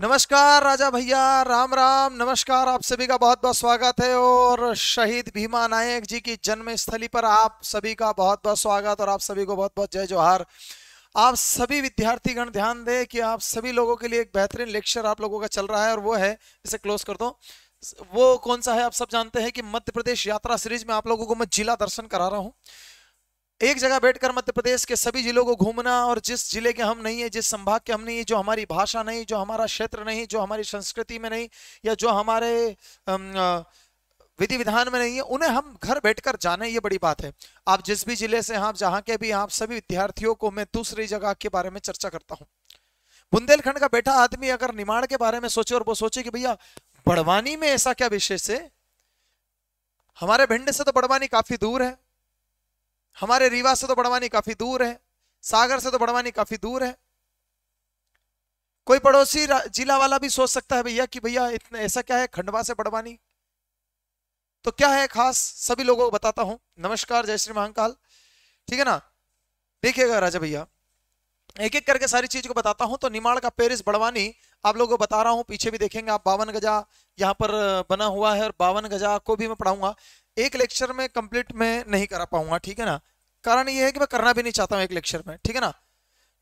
नमस्कार राजा भैया राम राम नमस्कार आप सभी का बहुत बहुत स्वागत है और शहीद भीमा नायक जी की जन्म स्थली पर आप सभी का बहुत बहुत स्वागत और आप सभी को बहुत बहुत जय जोहार आप सभी विद्यार्थीगण ध्यान दें कि आप सभी लोगों के लिए एक बेहतरीन लेक्चर आप लोगों का चल रहा है और वो है इसे क्लोज कर दो वो कौन सा है आप सब जानते हैं कि मध्य प्रदेश यात्रा सीरीज में आप लोगों को मैं जिला दर्शन करा रहा हूँ एक जगह बैठकर मध्य प्रदेश के सभी जिलों को घूमना और जिस जिले के हम नहीं है जिस संभाग के हम नहीं है जो हमारी भाषा नहीं जो हमारा क्षेत्र नहीं जो हमारी संस्कृति में नहीं या जो हमारे विधि विधान में नहीं है उन्हें हम घर बैठकर जाने ये बड़ी बात है आप जिस भी जिले से आप जहाँ के भी आप सभी विद्यार्थियों को मैं दूसरी जगह के बारे में चर्चा करता हूँ बुंदेलखंड का बैठा आदमी अगर निर्माण के बारे में सोचे और वो सोचे कि भैया बड़वानी में ऐसा क्या विशेष है हमारे भिंड से तो बड़वानी काफी दूर है हमारे रीवा से तो बड़वानी काफी दूर है सागर से तो बड़वानी काफी दूर है कोई पड़ोसी जिला वाला भी सोच सकता है भैया कि भैया इतना ऐसा क्या है खंडवा से बड़वानी तो क्या है खास सभी लोगों को बताता हूं नमस्कार जय श्री महाकाल ठीक है ना देखिएगा राजा भैया एक एक करके सारी चीज को बताता हूं तो निमाड़ का पेरिस बड़वानी आप लोगों को बता रहा हूं पीछे भी देखेंगे आप बावन गजा यहाँ पर बना हुआ है और बावन गजा को भी मैं पढ़ाऊंगा एक लेक्चर में कंप्लीट मैं नहीं करा पाऊंगा ठीक है ना कारण यह है कि मैं करना भी नहीं चाहता हूँ एक लेक्चर में ठीक है ना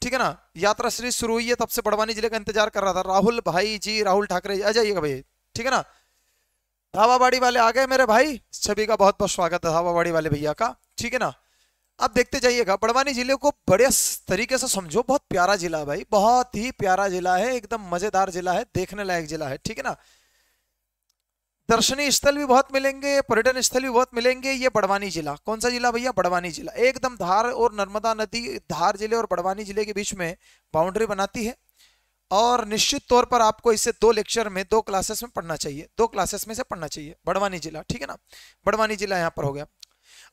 ठीक है ना यात्रा सीरीज शुरू हुई है तब से बड़वानी जिले का इंतजार कर रहा था राहुल भाई जी राहुल ठाकरे जी आ जाइएगा भाई ठीक है ना धावाबाड़ी वाले आ गए मेरे भाई छवि का बहुत बहुत स्वागत है धावाबाड़ी वाले भैया का ठीक है ना आप देखते जाइएगा बड़वानी जिले को बड़े तरीके से समझो बहुत प्यारा जिला भाई बहुत ही प्यारा जिला है एकदम मजेदार जिला है देखने लायक जिला है ठीक है ना दर्शनीय स्थल भी बहुत मिलेंगे पर्यटन स्थल भी बहुत मिलेंगे ये बड़वानी जिला कौन सा जिला भैया बड़वानी जिला एकदम धार और नर्मदा नदी धार जिले और बड़वानी जिले के बीच में बाउंड्री बनाती है और निश्चित तौर पर आपको इसे दो लेक्चर में दो क्लासेस में पढ़ना चाहिए दो क्लासेस में से पढ़ना चाहिए बड़वानी जिला ठीक है ना बड़वानी जिला यहाँ पर हो गया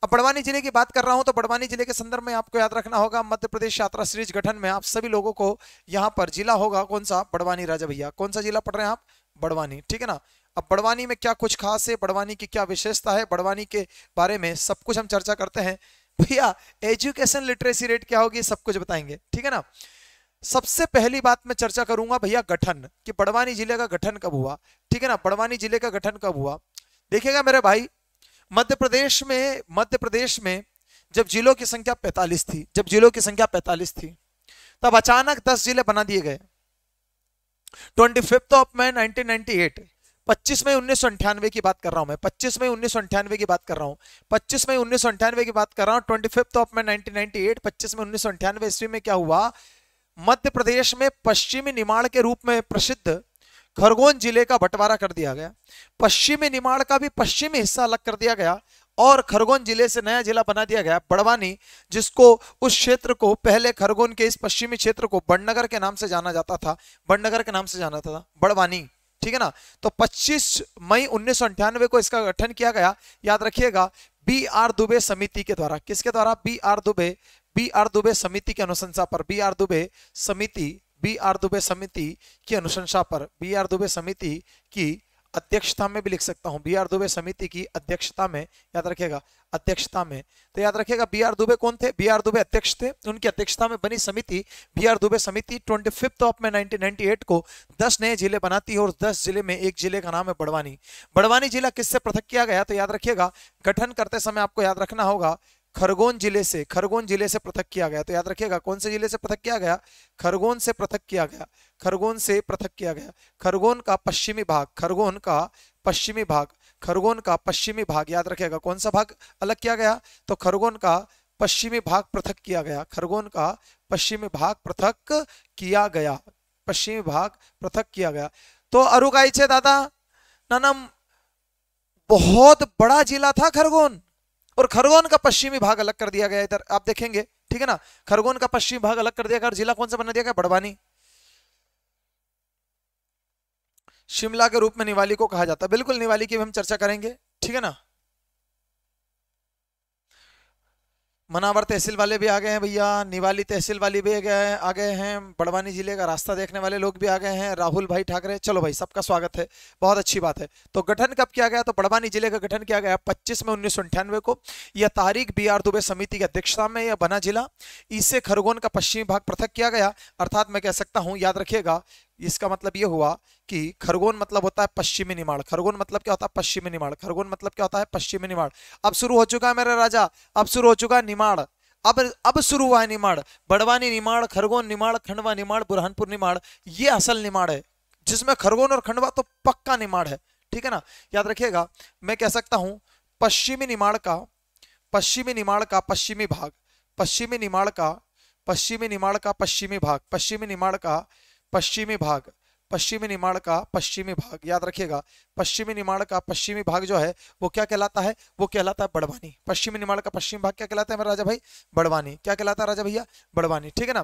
अब बड़वानी जिले की बात कर रहा हूं तो बड़वानी जिले के संदर्भ में आपको याद रखना होगा मध्य प्रदेश यात्रा सीरीज गठन में आप सभी लोगों को यहाँ पर जिला होगा कौन सा बड़वानी राजा भैया कौन सा जिला पढ़ रहे हैं आप बड़वानी ठीक है ना अब बड़वानी में क्या कुछ खास है बड़वानी की क्या विशेषता है बड़वानी के बारे में सब कुछ हम चर्चा करते हैं भैया एजुकेशन लिटरेसी रेट क्या होगी सब कुछ बताएंगे ठीक है ना सबसे पहली बात मैं चर्चा करूंगा भैया गठन कि बड़वानी जिले का गठन कब हुआ ठीक है ना बड़वानी जिले का गठन कब हुआ देखिएगा मेरे भाई मध्य प्रदेश में मध्य प्रदेश में जब जिलों की संख्या 45 थी जब जिलों की संख्या 45 थी तब अचानक 10 जिले बना दिए गए ट्वेंटी फिफ्थ ऑफ मई 1998 25 मई उन्नीस की बात कर रहा हूं मैं 25 मई उन्नीस की बात कर रहा हूं 25 मई उन्नीस की बात कर रहा हूं twenty fifth of May eight पच्चीस मई उन्नीस ईस्वी में क्या हुआ मध्य प्रदेश में पश्चिमी निमाड़ के रूप में प्रसिद्ध खरगोन जिले का बंटवारा कर दिया गया पश्चिमी निमाड़ का भी पश्चिमी हिस्सा अलग कर दिया गया और खरगोन जिले से नया जिला बना दिया गया बड़वानी जिसको उस क्षेत्र को पहले खरगोन के इस पश्चिमी क्षेत्र को बड़नगर के नाम से जाना जाता था बड़नगर के नाम से जाना था बड़वानी ठीक है ना तो 25 मई उन्नीस को इसका गठन किया गया याद रखिएगा बी आर दुबे समिति के द्वारा किसके द्वारा B R Dubey B R Dubey समिति की अनुशंसा पर बी आर दुबे समिति बी आर दुबे समिति की अनुशंसा पर बी आर दुबे समिति की अध्यक्षता में भी लिख सकता हूं बी आर दुबे समिति की अध्यक्षता में याद रखिएगा अध्यक्षता में तो याद रखिएगा बी आर दुबे कौन थे बी आर दुबे अध्यक्ष थे उनकी अध्यक्षता में बनी समिति बी आर दुबे समिति ट्वेंटी फिफ्थ ऑफ में 1998 को 10 नए जिले बनाती है और 10 जिले में एक जिले का नाम है बड़वानी बड़वानी जिला किससे पृथक किया गया तो याद रखिएगा गठन करते समय आपको याद रखना होगा खरगोन जिले से खरगोन जिले से पृथक किया गया तो याद रखिएगा कौन से जिले से पृथक किया गया खरगोन से पृथक किया गया खरगोन से पृथक किया गया खरगोन का पश्चिमी भाग खरगोन का पश्चिमी भाग खरगोन का पश्चिमी भाग याद रखिएगा कौन सा भाग अलग किया गया तो खरगोन का पश्चिमी भाग पृथक किया गया खरगोन का पश्चिमी भाग पृथक किया गया पश्चिमी भाग पृथक किया गया तो अरुगाई छे दादा नानम बहुत बड़ा जिला था खरगोन और खरगोन का पश्चिमी भाग अलग कर दिया गया इधर आप देखेंगे ठीक है ना खरगोन का पश्चिमी भाग अलग कर दिया गया और जिला कौन सा बना दिया गया बड़वानी शिमला के रूप में निवाली को कहा जाता है बिल्कुल निवाली की भी हम चर्चा करेंगे ठीक है ना मनावर तहसील वाले भी आ गए हैं भैया निवाली तहसील वाले भी गए आ गए हैं बड़वानी जिले का रास्ता देखने वाले लोग भी आ गए हैं राहुल भाई ठाकरे चलो भाई सबका स्वागत है बहुत अच्छी बात है तो गठन कब किया गया तो बड़वानी जिले का गठन किया गया पच्चीस में उन्नीस को यह तारीख बी आर दुबे समिति की अध्यक्षता में यह बना जिला इससे खरगोन का पश्चिमी भाग पृथक किया गया अर्थात मैं कह सकता हूँ याद रखिएगा इसका मतलब ये हुआ कि खरगोन मतलब होता है पश्चिमी निमाड़ खरगोन मतलब क्या होता है पश्चिमी निमाड़ खरगोन मतलब क्या होता है पश्चिमी निमाड़ अब शुरू हो चुका है मेरा राजा अब शुरू हो चुका है निमाड़ अब अब शुरू हुआ है निमाड़ बड़वानी निमाड़ खरगोन निमाड़ खंडवा निमाड़ बुरहानपुर निमाड़ ये असल निमाड़ है जिसमें खरगोन और खंडवा तो पक्का निमाड़ है ठीक है ना याद रखिएगा मैं कह सकता हूं पश्चिमी निमाड़ का पश्चिमी निमाड़ का पश्चिमी भाग पश्चिमी निमाड़ का पश्चिमी निमाड़ का पश्चिमी भाग पश्चिमी निमाड़ का पश्चिमी भाग पश्चिमी निमाड़ का पश्चिमी भाग याद रखिएगा पश्चिमी निमाड़ का पश्चिमी भाग जो है वो क्या कहलाता है वो कहलाता है बड़वानी पश्चिमी निमाड़ का पश्चिमी भाग क्या कहलाता है मेरा राजा भाई बड़वानी क्या कहलाता है राजा भैया बड़वानी ठीक है ना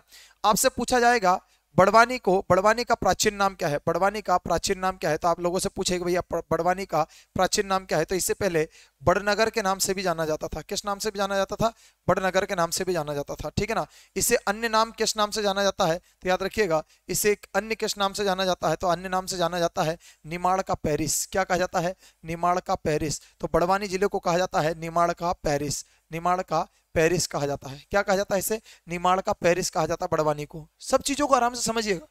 आपसे पूछा जाएगा बड़वानी को बड़वानी का प्राचीन नाम क्या है बड़वानी का प्राचीन नाम क्या है तो आप लोगों से पूछे भैया बड़वानी का प्राचीन नाम क्या है तो इससे पहले बड़नगर के नाम से भी जाना जाता था किस नाम से भी जाना जाता था बड़नगर के नाम से भी जाना जाता था ठीक है ना इसे अन्य नाम किस नाम से जाना जाता है तो याद रखिएगा इसे एक अन्य किस नाम से जाना जाता है तो अन्य नाम से जाना जाता है निमाड़ का पेरिस क्या कहा जाता है निमाड़ का पेरिस तो बड़वानी जिले को कहा जाता है निमाड़ का पेरिस निमाड़ का पेरिस कहा जाता है क्या कहा जाता है इसे निमाण का पेरिस कहा जाता है बड़वानी को सब चीजों को आराम से समझिएगा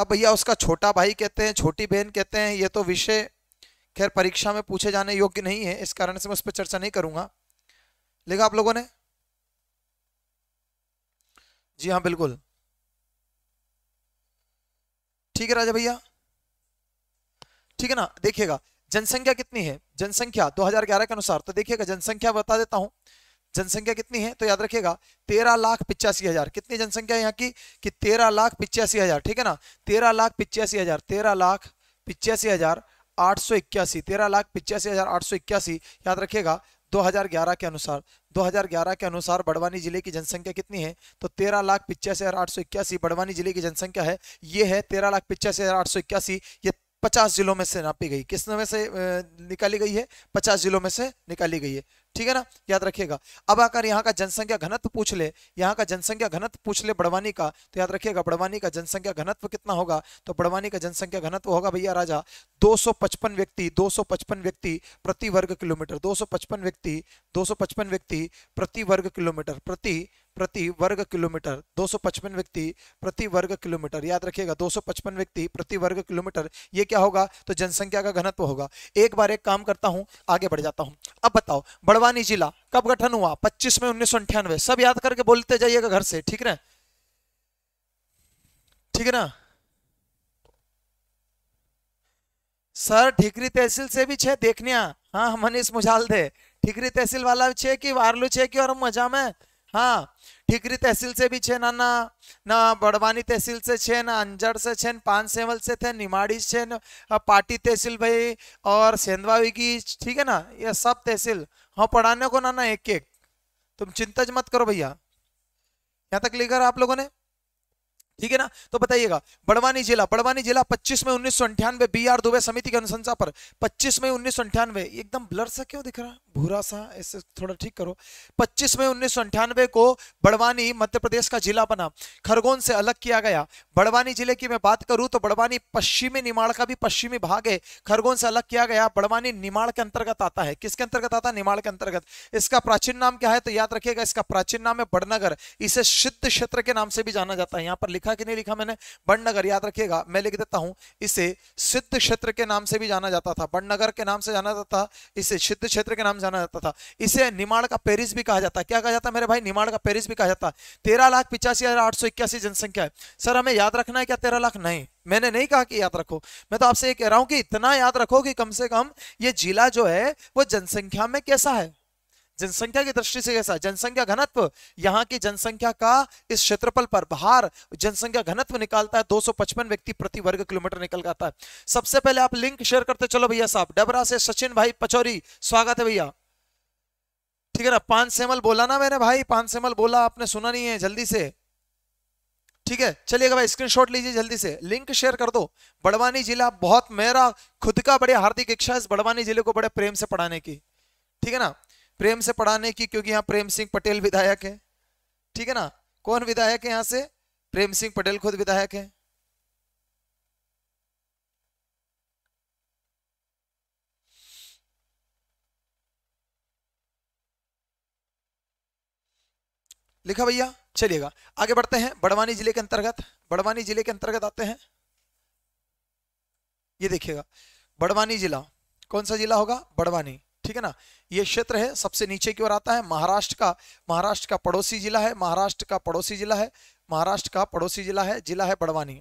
अब भैया उसका छोटा भाई कहते हैं छोटी बहन कहते हैं ये तो विषय खैर परीक्षा में पूछे जाने योग्य नहीं है इस कारण से मैं उस पर चर्चा नहीं करूंगा लिखा आप लोगों ने जी हाँ बिल्कुल ठीक है राजा भैया ठीक है ना देखिएगा जनसंख्या कितनी है जनसंख्या 2011 के अनुसार तो देखिएगा जनसंख्या बता देता हूं जनसंख्या कितनी है तो याद रखिएगा तेरह लाख पिचासी हजार कितनी जनसंख्या है यहाँ की कि तेरह लाख पिचासी हजार ठीक है ना तेरह लाख पिचासी हजार तेरह लाख पिचासी हजार आठ सौ इक्यासी तेरह लाख पिचासी हजार आठ सौ इक्यासी याद रखिएगा 2011 के अनुसार 2011 के अनुसार बड़वानी जिले की जनसंख्या कितनी है तो तेरह लाख पिचासी हजार आठ सौ इक्यासी बड़वानी जिले की जनसंख्या है ये है तेरह लाख पिचासी हजार आठ सौ इक्यासी ये पचास जिलों में से नापी गई किस में से निकाली गई है पचास जिलों में से निकाली गई है ठीक है ना याद रखिएगा अब आकर यहाँ का जनसंख्या घनत्व पूछ ले यहाँ का जनसंख्या घनत्व पूछ ले बड़वानी का तो याद रखिएगा बड़वानी का जनसंख्या घनत्व कितना होगा तो बड़वानी का जनसंख्या घनत्व होगा भैया राजा 255 व्यक्ति 255 व्यक्ति प्रति वर्ग किलोमीटर 255 व्यक्ति 255 व्यक्ति प्रति वर्ग किलोमीटर प्रति प्रति वर्ग किलोमीटर 255 व्यक्ति प्रति वर्ग किलोमीटर याद रखिएगा 255 व्यक्ति प्रति वर्ग किलोमीटर ये क्या होगा तो जनसंख्या का घनत्व होगा एक बार एक काम करता हूं आगे बढ़ जाता हूं अब बताओ बड़वानी जिला कब गठन हुआ पच्चीस में उन्नीस सब याद करके बोलते जाइएगा घर से ठीक है ठीक है ना सर ठिकरी तहसील से भी छे देखने हाँ मनीष मुझाल दे ठिकरी तहसील वाला छे कि वारलू छे की और मजा में हाँ ठीकरी तहसील से भी छे ना ना ना बड़वानी तहसील से छे ना अंजड़ से छे पान सेवल से थे निमाड़ी छे पाटी तहसील भाई और सेंधवा विगी ठीक है ना ये सब तहसील हाँ पढ़ाने को ना ना एक एक तुम चिंता मत करो भैया यहाँ तक लेकर आप लोगों ने ठीक है ना तो बताइएगा बड़वानी जिला बड़वानी जिला 25 में उन्नीस सौ अंठानवे बी आर दुबे समिति की अनुशंसा पर 25 में उन्नीस सौ अंठानवे एकदम ब्लर सा क्यों दिख रहा है भूरा सा ऐसे थोड़ा ठीक करो 25 में उन्नीस सौ अंठानवे को बड़वानी मध्य प्रदेश का जिला बना खरगोन से अलग किया गया बड़वानी जिले की मैं बात करूं तो बड़वानी पश्चिमी निमाड़ का भी पश्चिमी भाग है खरगोन से अलग किया गया बड़वानी निमाड़ के अंतर्गत आता है किसके अंतर्गत आता है निमाड़ के अंतर्गत इसका प्राचीन नाम क्या है तो याद रखिएगा इसका प्राचीन नाम है बड़नगर इसे सिद्ध क्षेत्र के नाम से भी जाना जाता है यहाँ पर लिखा लिखा कि नहीं लिखा मैंने बड़नगर याद रखिएगा मैं लिख देता हूं इसे सिद्ध क्षेत्र के नाम से भी जाना जाता था बड़नगर के नाम से जाना जाता था इसे सिद्ध क्षेत्र के नाम से जाना जाता था इसे निमाड़ का पेरिस भी कहा जाता क्या कहा जाता मेरे भाई निमाड़ का पेरिस भी कहा जाता तेरह लाख पिचासी हजार आठ सौ इक्यासी जनसंख्या है सर हमें याद रखना है क्या तेरह लाख नहीं मैंने नहीं कहा कि याद रखो मैं तो आपसे ये कह रहा हूं कि इतना याद रखो कि कम से कम ये जिला जो है वो जनसंख्या में कैसा है जनसंख्या की दृष्टि से कैसा जनसंख्या घनत्व यहाँ की जनसंख्या का इस क्षेत्रफल पर बाहर जनसंख्या घनत्व निकालता है 255 व्यक्ति प्रति वर्ग किलोमीटर निकल जाता है सबसे पहले आप लिंक शेयर करते चलो भैया साहब डबरा से सचिन भाई पचौरी स्वागत है भैया ठीक है ना पान सेमल बोला ना मैंने भाई पान सेमल बोला आपने सुना नहीं है जल्दी से ठीक है चलिएगा भाई शॉट लीजिए जल्दी से लिंक शेयर कर दो बड़वानी जिला बहुत मेरा खुद का बड़े हार्दिक इच्छा है बड़वानी जिले को बड़े प्रेम से पढ़ाने की ठीक है ना प्रेम से पढ़ाने की क्योंकि यहाँ प्रेम सिंह पटेल विधायक है ठीक है ना कौन विधायक है यहाँ से प्रेम सिंह पटेल खुद विधायक है लिखा भैया चलिएगा आगे बढ़ते हैं बड़वानी जिले के अंतर्गत बड़वानी जिले के अंतर्गत आते हैं ये देखिएगा बड़वानी जिला कौन सा जिला होगा बड़वानी ठीक है ना ये क्षेत्र है सबसे नीचे की ओर आता है महाराष्ट्र का महाराष्ट्र का पड़ोसी जिला है महाराष्ट्र का पड़ोसी जिला है महाराष्ट्र का पड़ोसी जिला है जिला है बड़वानी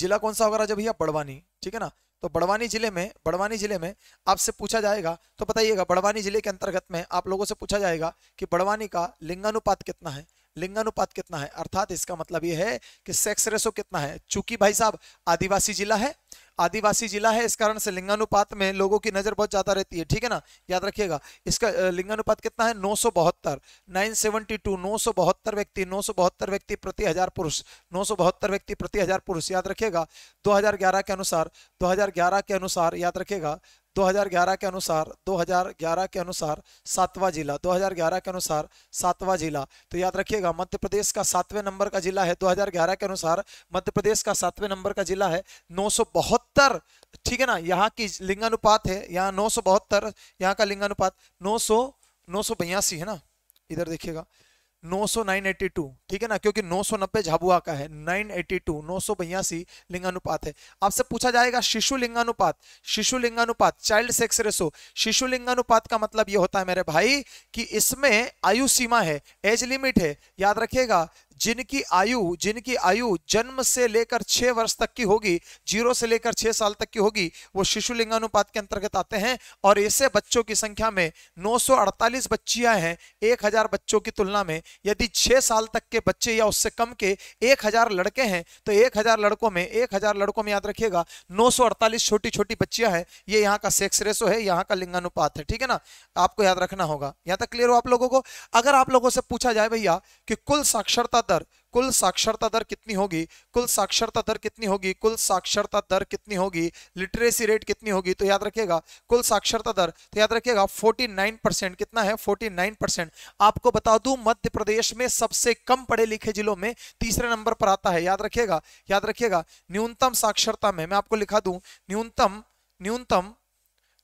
जिला कौन सा होगा राजा भैया बड़वानी ठीक है ना तो बड़वानी जिले में बड़वानी जिले में आपसे पूछा जाएगा तो बताइएगा बड़वानी जिले के अंतर्गत में आप लोगों से पूछा जाएगा कि बड़वानी का लिंगानुपात कितना है लिंगानुपात कितना है अर्थात इसका मतलब यह है कि सेक्स रेशो कितना है चूंकि भाई साहब आदिवासी जिला है आदिवासी जिला है इस कारण से लिंगानुपात में लोगों की नज़र बहुत ज़्यादा रहती है ठीक है ना याद रखिएगा इसका लिंगानुपात कितना है नौ सौ बहत्तर नाइन सेवेंटी टू नौ सौ बहत्तर व्यक्ति नौ सौ बहत्तर व्यक्ति प्रति हज़ार पुरुष नौ सौ बहत्तर व्यक्ति प्रति हज़ार पुरुष याद रखिएगा दो हज़ार ग्यारह के अनुसार दो हज़ार ग्यारह के अनुसार याद रखेगा 2011 के अनुसार 2011 के अनुसार सातवां जिला 2011 के अनुसार सातवां जिला तो याद रखिएगा मध्य प्रदेश का सातवें नंबर का जिला है 2011 के अनुसार मध्य प्रदेश का सातवें नंबर का जिला है नौ ठीक है ना यहाँ की लिंगानुपात है यहाँ नौ सौ बहत्तर यहाँ का लिंगानुपात नौ सौ नौ है ना इधर देखिएगा 900 ठीक है ना क्योंकि 990 झाबुआ का है 982 900 बयासी लिंगानुपात है आपसे पूछा जाएगा शिशु लिंगानुपात शिशु लिंगानुपात चाइल्ड सेक्स रेशो शिशु लिंगानुपात का मतलब ये होता है मेरे भाई कि इसमें आयु सीमा है एज लिमिट है याद रखिएगा जिनकी आयु जिनकी आयु जन्म से लेकर छह वर्ष तक की होगी जीरो से लेकर छह साल तक की होगी वो शिशु लिंगानुपात के अंतर्गत आते हैं और ऐसे बच्चों की संख्या में 948 बच्चियां हैं 1000 बच्चों की तुलना में यदि छह साल तक के बच्चे या उससे कम के 1000 लड़के हैं तो 1000 लड़कों में हजार लड़कों में याद रखिएगा अड़तालीस छोटी छोटी बच्चियां हैं ये यहाँ का सेक्स रेसो है यहाँ का लिंगानुपात है ठीक है ना आपको याद रखना होगा यहाँ तक क्लियर हो आप लोगों को अगर आप लोगों से पूछा जाए भैया कि कुल साक्षरता दर कुल साक्षरता दर कितनी होगी कुल साक्षरता दर कितनी होगी कुल साक्षरता दर कितनी होगी लिटरेसी रेट कितनी होगी तो याद रखिएगा कुल साक्षरता दर तो याद रखिएगा 49 परसेंट कितना है 49 परसेंट आपको बता दूं मध्य प्रदेश में सबसे कम पढ़े लिखे जिलों में तीसरे नंबर पर आता है याद रखिएगा याद रखिएगा न्यूनतम साक्षरता में मैं आपको लिखा दू न्यूनतम न्यूनतम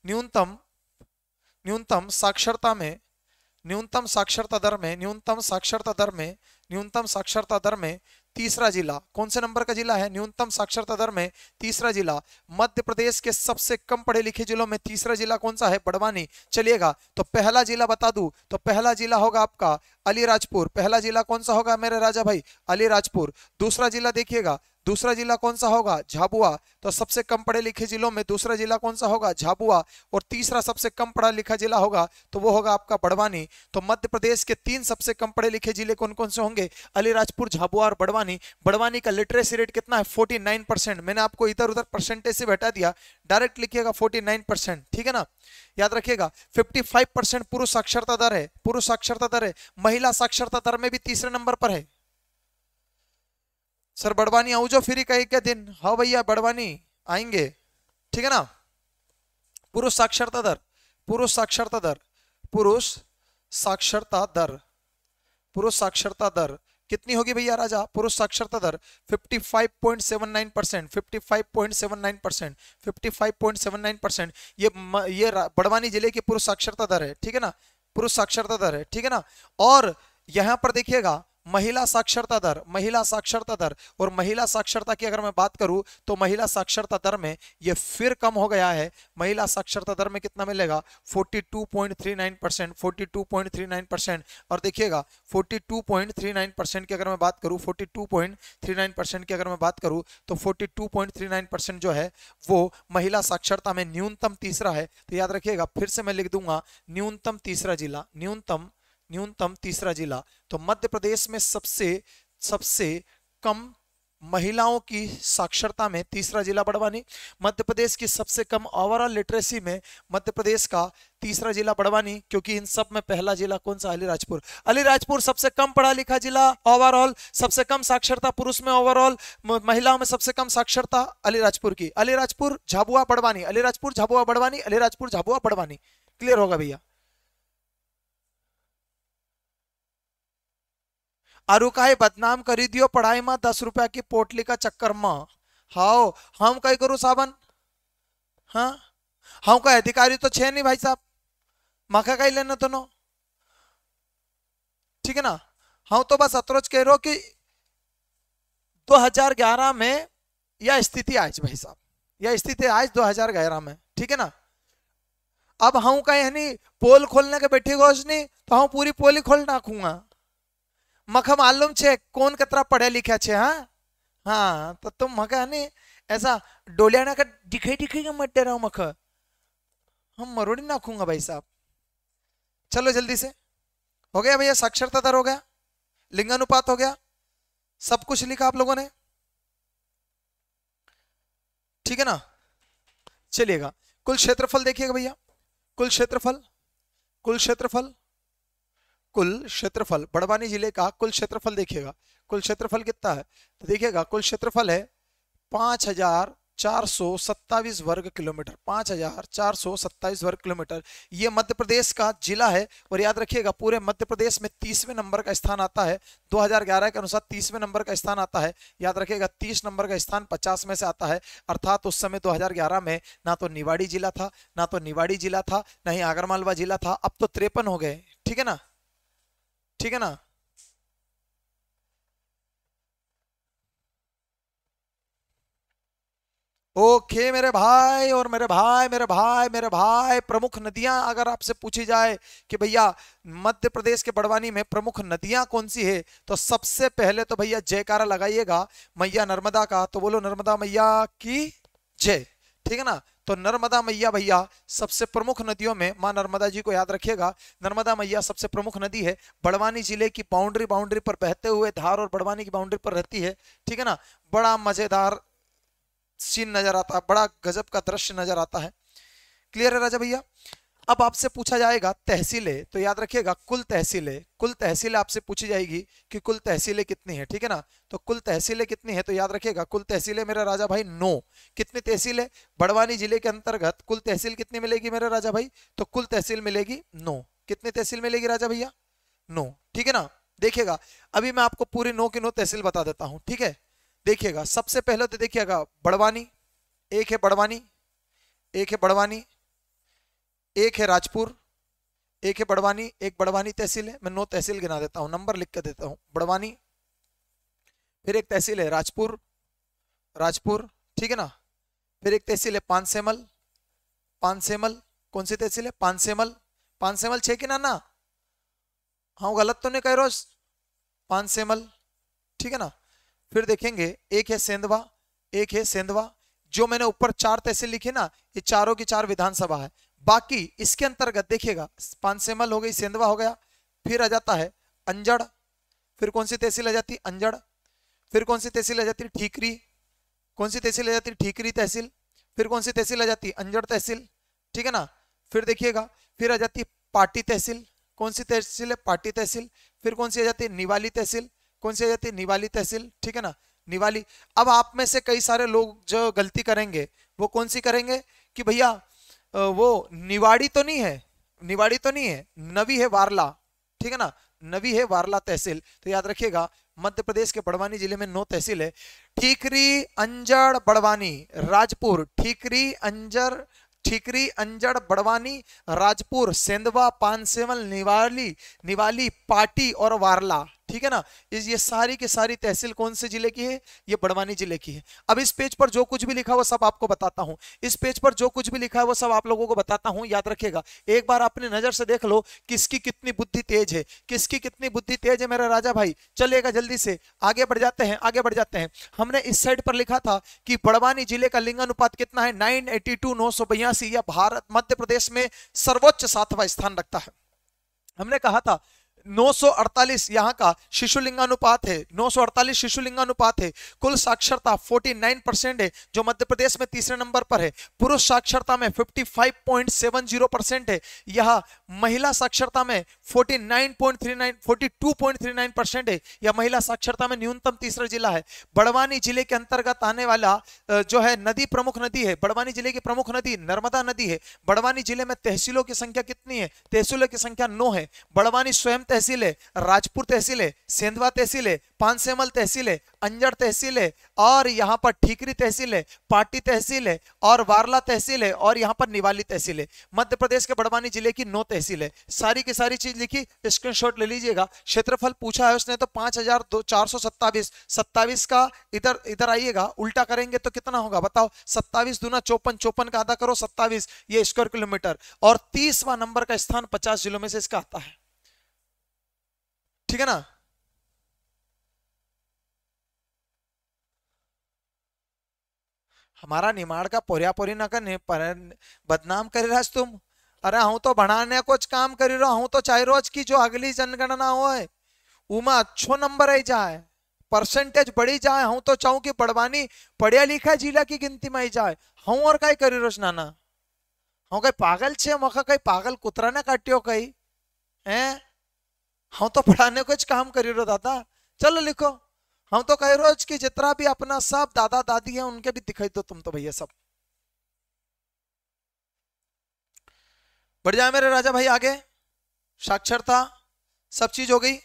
न्यूनतम न्यूनतम साक्षरता में न्यूनतम साक्षरता दर में न्यूनतम साक्षरता दर में न्यूनतम साक्षरता दर में तीसरा जिला कौन से नंबर का जिला है न्यूनतम साक्षरता दर में तीसरा जिला मध्य प्रदेश के सबसे कम पढ़े लिखे जिलों में तीसरा जिला कौन सा है बड़वानी चलिएगा तो पहला जिला बता दू तो पहला जिला होगा आपका अलीराजपुर पहला जिला कौन सा होगा मेरे राजा भाई अलीराजपुर दूसरा जिला देखिएगा दूसरा जिला कौन सा होगा झाबुआ तो सबसे कम पढ़े लिखे जिलों में दूसरा जिला कौन सा होगा झाबुआ और तीसरा सबसे कम पढ़ा लिखा जिला होगा तो वो होगा आपका बड़वानी तो मध्य प्रदेश के तीन सबसे कम पढ़े लिखे जिले कौन कौन से होंगे अलीराजपुर झाबुआ और बड़वानी बड़वानी का लिटरेसी रेट कितना है फोर्टी मैंने आपको इधर उधर परसेंटेज से बैठा दिया डायरेक्ट लिखिएगा फोर्टी ठीक है ना याद रखिएगा 55 परसेंट पुरुष साक्षरता दर है पुरुष साक्षरता दर है महिला साक्षरता दर में भी तीसरे नंबर पर है सर बड़वानी आऊ जो फ्री कहे क्या दिन हाँ भैया बड़वानी आएंगे ठीक है ना पुरुष साक्षरता दर पुरुष साक्षरता दर पुरुष साक्षरता दर पुरुष साक्षरता दर कितनी होगी भैया राजा पुरुष साक्षरता दर 55.79 परसेंट 55.79 परसेंट 55.79 परसेंट ये ये बड़वानी जिले की पुरुष साक्षरता दर है ठीक है ना पुरुष साक्षरता दर है ठीक है ना और यहां पर देखिएगा महिला साक्षरता दर महिला साक्षरता दर और महिला साक्षरता की अगर मैं बात करूं तो महिला साक्षरता दर में ये फिर कम हो गया है महिला साक्षरता दर में कितना मिलेगा 42.39 परसेंट फोर्टी परसेंट और देखिएगा 42.39 परसेंट की अगर मैं बात करूं 42.39 परसेंट की अगर मैं बात करूं तो 42.39 परसेंट जो है वो महिला साक्षरता में न्यूनतम तीसरा है तो याद रखिएगा फिर से मैं लिख दूंगा न्यूनतम तीसरा जिला न्यूनतम न्यूनतम तीसरा जिला तो मध्य प्रदेश में सबसे सबसे कम महिलाओं की साक्षरता में तीसरा जिला बड़वानी मध्य प्रदेश की सबसे कम ओवरऑल लिटरेसी में मध्य प्रदेश का तीसरा जिला बड़वानी क्योंकि इन सब में पहला जिला कौन सा अलीराजपुर अलीराजपुर सबसे कम पढ़ा लिखा जिला ओवरऑल सबसे कम साक्षरता पुरुष में ओवरऑल महिलाओं में सबसे कम साक्षरता अलीराजपुर की अलीराजपुर झाबुआ बड़वानी अलीराजपुर झाबुआ बड़वानी अलीराजपुर झाबुआ बड़वानी क्लियर होगा भैया अरु काहे बदनाम करी दियो पढ़ाई में दस रुपया की पोटली का चक्कर माओ हाओ हम कई करूँ साबन हाँ हम का अधिकारी तो छे नहीं भाई साहब माखा का ही लेना तो नो ठीक है ना हम तो बस अतरोज कह रहे कि 2011 में यह स्थिति आज भाई साहब यह स्थिति आज 2011 में ठीक है ना अब हम कहीं पोल खोलने के बैठी गोश नहीं तो हम पूरी पोल ही खोल नाखूंगा मख मालूम छे कौन कतरा પઢ્યા लिखा छे हाँ हाँ तो तुम મખા ને ऐसा डोलिया ना कर दिखाई दिखेगा मत डराओ मख हम मरोड़ी नाखूंगा भाई साहब चलो जल्दी से हो गया भैया साक्षरता दर हो गया लिंगानुपात हो गया सब कुछ लिखा आप लोगों ने ठीक है ना चलिएगा कुल क्षेत्रफल देखिएगा भैया कुल क्षेत्रफल कुल क्षेत्रफल कुल क्षेत्रफल बड़वानी जिले का कुल क्षेत्रफल देखिएगा कुल क्षेत्रफल कितना है तो देखिएगा कुल क्षेत्रफल है पांच हजार चार सौ सत्ताईस वर्ग किलोमीटर पांच हजार चार सौ सत्ताईस वर्ग किलोमीटर ये मध्य प्रदेश का जिला है और याद रखिएगा पूरे मध्य प्रदेश में तीसवें नंबर का स्थान आता है 2011 के अनुसार तीसवें नंबर का स्थान आता है याद रखिएगा तीस नंबर का स्थान पचास में से आता है अर्थात उस समय 2011 में ना तो निवाड़ी जिला था ना तो निवाड़ी जिला था ना ही आगरमालवा जिला था अब तो तिरपन हो गए ठीक है ना ठीक है ना ओके मेरे भाई और मेरे भाई मेरे भाई मेरे भाई प्रमुख नदियां अगर आपसे पूछी जाए कि भैया मध्य प्रदेश के बड़वानी में प्रमुख नदियां कौन सी है तो सबसे पहले तो भैया जयकारा लगाइएगा मैया नर्मदा का तो बोलो नर्मदा मैया की जय ठीक है ना तो नर्मदा मैया भैया सबसे प्रमुख नदियों में मां नर्मदा जी को याद रखिएगा नर्मदा मैया सबसे प्रमुख नदी है बड़वानी जिले की बाउंड्री बाउंड्री पर बहते हुए धार और बड़वानी की बाउंड्री पर रहती है ठीक है ना बड़ा मजेदार सीन नजर आता है बड़ा गजब का दृश्य नजर आता है क्लियर है राजा भैया अब आपसे पूछा जाएगा तहसीलें तो याद रखिएगा कुल तहसीलें कुल तहसीलें आपसे पूछी जाएगी कि कुल तहसीलें कितनी है ठीक है ना तो कुल तहसीलें कितनी है तो याद रखिएगा कुल तहसीलें मेरा राजा भाई नो कितनी तहसील है बड़वानी जिले के अंतर्गत कुल तहसील कितनी मिलेगी मेरा राजा भाई तो कुल तहसील मिलेगी नो कितनी तहसील मिलेगी राजा भैया नो ठीक है ना देखिएगा अभी मैं आपको पूरी नो की नो तहसील बता देता हूँ ठीक है देखिएगा सबसे पहले तो देखिएगा बड़वानी एक है बड़वानी एक है बड़वानी एक है राजपुर एक है बड़वानी एक बड़वानी तहसील है मैं नौ तहसील गिना देता हूँ नंबर लिख कर देता हूँ बड़वानी फिर एक तहसील है राजपुर राजपुर ठीक है ना फिर एक तहसील है पानसेमल पानसेमल कौन सी तहसील है पानसेमल पानसेमल छे कि ना ना हाँ गलत तो नहीं कह रोज पानसेमल ठीक है ना फिर देखेंगे एक है सेंधवा एक है सेंधवा जो मैंने ऊपर चार तहसील लिखी ना ये चारों की चार विधानसभा है बाकी इसके अंतर्गत देखिएगा पानसेमल हो गई सेंधवा हो गया फिर आ जाता है अंजड़ फिर कौन सी तहसील आ जाती अंजड़ फिर कौन सी तहसील आ जाती ठीकरी कौन सी तहसील आ जाती ठीकरी तहसील फिर कौन सी तहसील आ जाती अंजड़ तहसील ठीक है ना फिर देखिएगा फिर आ जाती पाटी तहसील कौन सी तहसील है पाटी तहसील फिर कौन सी आ जाती है निवाली तहसील कौन सी आ जाती है निवाली तहसील ठीक है ना निवाली अब आप में से कई सारे लोग जो गलती करेंगे वो कौन सी करेंगे कि भैया वो निवाड़ी तो नहीं है निवाड़ी तो नहीं है नवी है वारला ठीक है ना नवी है वारला तहसील तो याद रखिएगा मध्य प्रदेश के बड़वानी जिले में नौ तहसील है ठीकरी अंजड़ बड़वानी राजपुर ठीकरी अंजर ठीकरी अंजड़ बड़वानी राजपुर सेंधवा पानसेवल निवाली निवाली पाटी और वारला ठीक है ना इस ये सारी के सारी तहसील कौन से जिले की है ये बड़वानी जिले की है अब इस पेज पर जो कुछ भी लिखा हुआ सब आपको बताता हूँ इस पेज पर जो कुछ भी लिखा है वो सब आप लोगों को बताता हूँ याद रखेगा एक बार अपने नजर से देख लो किसकी कितनी बुद्धि तेज है किसकी कितनी बुद्धि तेज है मेरा राजा भाई चलेगा जल्दी से आगे बढ़ जाते हैं आगे बढ़ जाते हैं हमने इस साइड पर लिखा था कि बड़वानी जिले का लिंगानुपात कितना है नाइन एटी टू नौ सौ बयासी यह भारत मध्य प्रदेश में सर्वोच्च सातवा स्थान रखता है हमने कहा था 948 यहाँ का शिशु लिंगानुपात है 948 शिशु लिंगानुपात है कुल साक्षरता 49 परसेंट है जो मध्य प्रदेश में तीसरे नंबर पर है पुरुष साक्षरता में 55.70 परसेंट है यह महिला साक्षरता में 49.39 42.39 परसेंट है यह महिला साक्षरता में न्यूनतम तीसरा जिला है बड़वानी जिले के अंतर्गत आने वाला जो है नदी प्रमुख नदी है बड़वानी जिले की प्रमुख नदी नर्मदा नदी है बड़वानी जिले में तहसीलों की संख्या कितनी है तहसीलों की संख्या नौ है बड़वानी स्वयं तहसील है राजपुर तहसील है सेंधवा तहसील है पानसेमल तहसील है अंजड़ तहसील है और यहाँ पर ठीकरी तहसील है पाटी तहसील है और वारला तहसील है और यहाँ पर निवाली तहसील है मध्य प्रदेश के बड़वानी जिले की नौ तहसील है सारी की सारी चीज लिखी स्क्रीनशॉट ले लीजिएगा क्षेत्रफल पूछा है उसने तो पांच हजार का इधर इधर आइएगा उल्टा करेंगे तो कितना होगा बताओ सत्तावीस दूना चौपन चौपन का आधा करो सत्तावीस ये स्क्वायर किलोमीटर और तीसवा नंबर का स्थान पचास जिलों में से इसका आता है ठीक है ना हमारा निमाड़ का पोरिया पोरी ना करने पर बदनाम कर रहा तुम अरे हूं तो बढ़ाने कुछ काम करी रहा हूं तो चाहे रोज की जो अगली जनगणना हो उमा अच्छो नंबर आई जाए परसेंटेज बढ़ी जाए हूं तो चाहू कि बढ़वानी पढ़िया लिखा जिला की गिनती में आई जाए हूं और कई करी रोज नाना हूं कई पागल छे मखा कई पागल कुतरा ना काटियो कई है हम तो पढ़ाने को काम करी रहो दादा चलो लिखो हम तो कह रोज कि जितना भी अपना सब दादा दादी है उनके भी दिखाई दो तुम तो भैया सब बढ़ जाए मेरे राजा भाई आगे साक्षरता सब चीज हो गई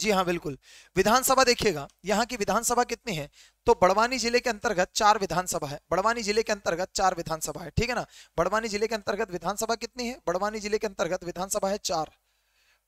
जी हाँ बिल्कुल विधानसभा देखिएगा यहाँ की विधानसभा कितनी है तो बड़वानी जिले के अंतर्गत चार विधानसभा है बड़वानी जिले के अंतर्गत चार विधानसभा है ठीक है ना बड़वानी जिले के अंतर्गत विधानसभा कितनी है बड़वानी जिले के अंतर्गत विधानसभा है चार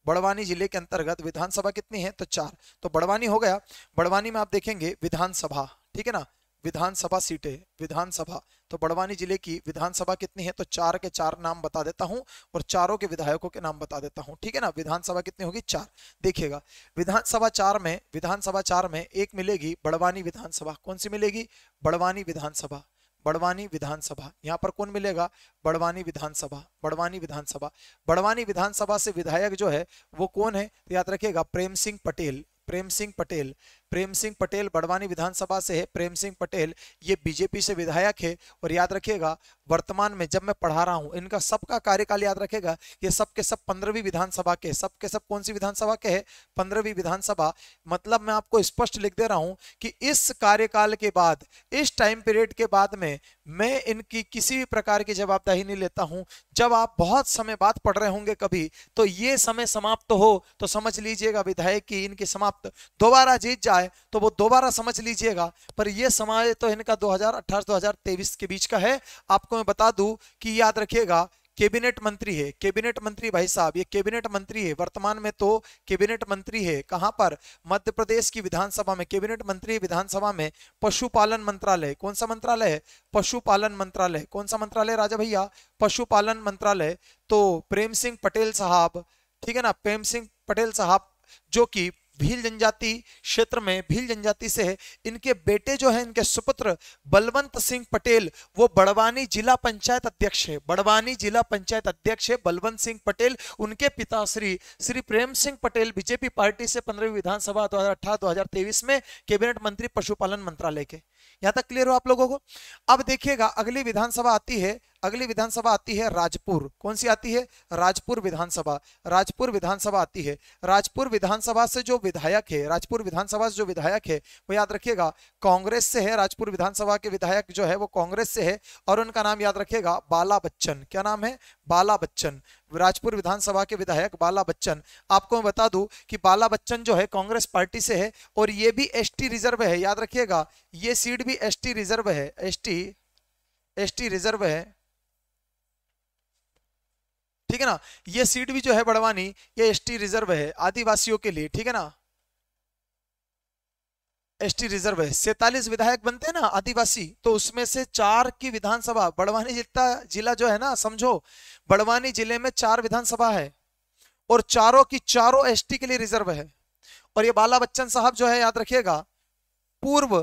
बड़वानी जिले के अंतर्गत विधानसभा कितनी है तो चार तो बड़वानी हो गया बड़वानी में आप देखेंगे विधानसभा ठीक है ना विधानसभा सीटें विधानसभा तो बड़वानी जिले की विधानसभा कितनी है तो चार के चार नाम बता देता हूं और चारों के विधायकों के नाम बता देता हूं ठीक है ना विधानसभा कितनी होगी चार देखिएगा विधानसभा चार में विधानसभा चार में एक मिलेगी बड़वानी विधानसभा कौन सी मिलेगी बड़वानी विधानसभा बड़वानी विधानसभा यहाँ पर कौन मिलेगा बड़वानी विधानसभा बड़वानी विधानसभा बड़वानी विधानसभा से विधायक जो है वो कौन है तो याद रखिएगा प्रेम सिंह पटेल प्रेम सिंह पटेल प्रेम सिंह पटेल बड़वानी विधानसभा से है प्रेम सिंह पटेल ये बीजेपी से विधायक है और याद रखिएगा वर्तमान में जब मैं पढ़ा रहा हूँ इनका सबका कार्यकाल याद रखेगा ये सब के सब पंद्रहवीं विधानसभा के सब के सब कौन सी विधानसभा के है पंद्रहवीं विधानसभा मतलब मैं आपको स्पष्ट लिख दे रहा हूँ कि इस कार्यकाल के बाद इस टाइम पीरियड के बाद में मैं इनकी किसी भी प्रकार की जवाबदाही नहीं लेता हूँ जब आप बहुत समय बाद पढ़ रहे होंगे कभी तो ये समय समाप्त हो तो समझ लीजिएगा विधायक की इनकी समाप्त समाप्त दोबारा जीत जाए तो वो दोबारा समझ लीजिएगा पर ये समय तो इनका 2018-2023 के बीच का है आपको मैं बता दूं कि याद रखिएगा कैबिनेट मंत्री है कैबिनेट मंत्री भाई साहब ये कैबिनेट मंत्री है वर्तमान में तो कैबिनेट मंत्री है कहाँ पर मध्य प्रदेश की विधानसभा में कैबिनेट मंत्री विधानसभा में पशुपालन मंत्रालय कौन सा मंत्रालय है पशुपालन मंत्रालय कौन सा मंत्रालय राजा भैया पशुपालन मंत्रालय तो प्रेम सिंह पटेल साहब ठीक है ना प्रेम सिंह पटेल साहब जो कि भील जनजाति क्षेत्र में भील जनजाति से है इनके बेटे जो है इनके सुपुत्र बलवंत सिंह पटेल वो बड़वानी जिला पंचायत अध्यक्ष है बड़वानी जिला पंचायत अध्यक्ष है बलवंत सिंह पटेल उनके पिता श्री श्री प्रेम सिंह पटेल बीजेपी पार्टी से पंद्रहवीं विधानसभा दो हजार में कैबिनेट मंत्री पशुपालन मंत्रालय के यहां तक क्लियर हो आप लोगों को अब देखिएगा अगली विधानसभा आती है अगली विधानसभा आती है राजपुर कौन सी आती है राजपुर विधानसभा राजपुर विधानसभा आती है राजपुर विधानसभा से जो विधायक है राजपुर विधानसभा से जो विधायक है वो याद रखिएगा कांग्रेस से है राजपुर विधानसभा के विधायक जो है वो कांग्रेस से है और उनका नाम याद रखिएगा बाला बच्चन क्या नाम है बाला बच्चन राजपुर विधानसभा के विधायक बाला बच्चन आपको मैं बता दूं कि बाला बच्चन जो है कांग्रेस पार्टी से है और ये भी एसटी रिजर्व है याद रखिएगा ये सीट भी एसटी रिजर्व है एसटी एसटी रिजर्व है ठीक है ना ये सीट भी जो है बड़वानी ये एसटी रिजर्व है आदिवासियों के लिए ठीक है ना एसटी रिजर्व है सैतालीस विधायक बनते हैं ना आदिवासी तो उसमें से चार की विधानसभा बड़वानी जिला जिला जो है ना समझो बड़वानी जिले में चार विधानसभा है और चारों की चारों एसटी के लिए रिजर्व है और ये बाला बच्चन साहब जो है याद रखिएगा पूर्व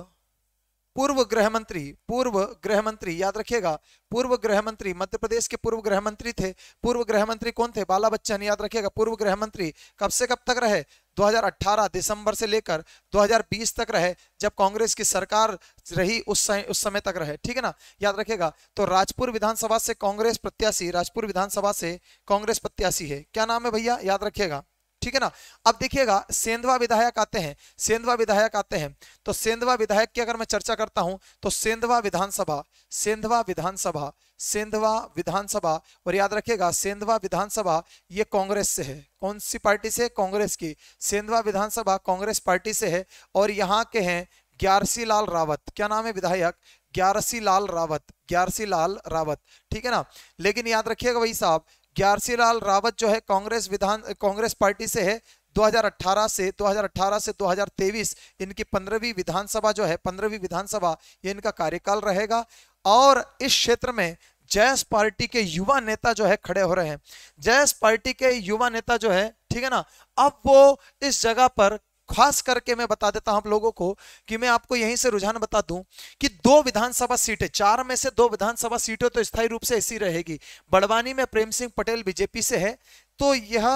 पूर्व गृह मंत्री पूर्व गृह मंत्री याद रखिएगा पूर्व गृह मंत्री मध्य प्रदेश के पूर्व गृह मंत्री थे पूर्व गृह मंत्री कौन थे बाला बच्चन याद रखिएगा पूर्व गृह मंत्री कब से कब तक रहे 2018 दिसंबर से लेकर 2020 तक रहे जब कांग्रेस की सरकार रही उस समय उस समय तक रहे ठीक है ना याद रखेगा तो राजपुर विधानसभा से कांग्रेस प्रत्याशी राजपुर विधानसभा से कांग्रेस प्रत्याशी है क्या नाम है भैया याद रखिएगा ठीक है ना अब देखिएगा सेंधवा विधायक आते हैं सेंधवा विधायक आते हैं तो सेंधवा विधायक की अगर मैं चर्चा करता हूं तो सेंधवा विधानसभा सेंधवा विधानसभा सेंधवा विधानसभा और याद रखिएगा सेंधवा विधानसभा ये कांग्रेस से है कौन सी पार्टी से कांग्रेस की सेंधवा विधानसभा कांग्रेस पार्टी से है और यहाँ के हैं ग्यारसी लाल रावत क्या नाम है विधायक ग्यारसी लाल रावत ग्यारसी लाल रावत ठीक है ना लेकिन याद रखिएगा भाई साहब लाल रावत जो है कांग्रेस विधान कांग्रेस पार्टी से है 2018 से 2018 से 2023 इनकी पंद्रहवीं विधानसभा जो है पंद्रहवीं विधानसभा ये इनका कार्यकाल रहेगा और इस क्षेत्र में जयस पार्टी के युवा नेता जो है खड़े हो रहे हैं जयस पार्टी के युवा नेता जो है ठीक है ना अब वो इस जगह पर खास करके मैं बता देता हूं आप लोगों को कि मैं आपको यहीं से रुझान बता दूं कि दो विधानसभा सीटें चार में से दो विधानसभा सीटें तो स्थायी रूप से ऐसी रहेगी बड़वानी में प्रेम सिंह पटेल बीजेपी से है तो यह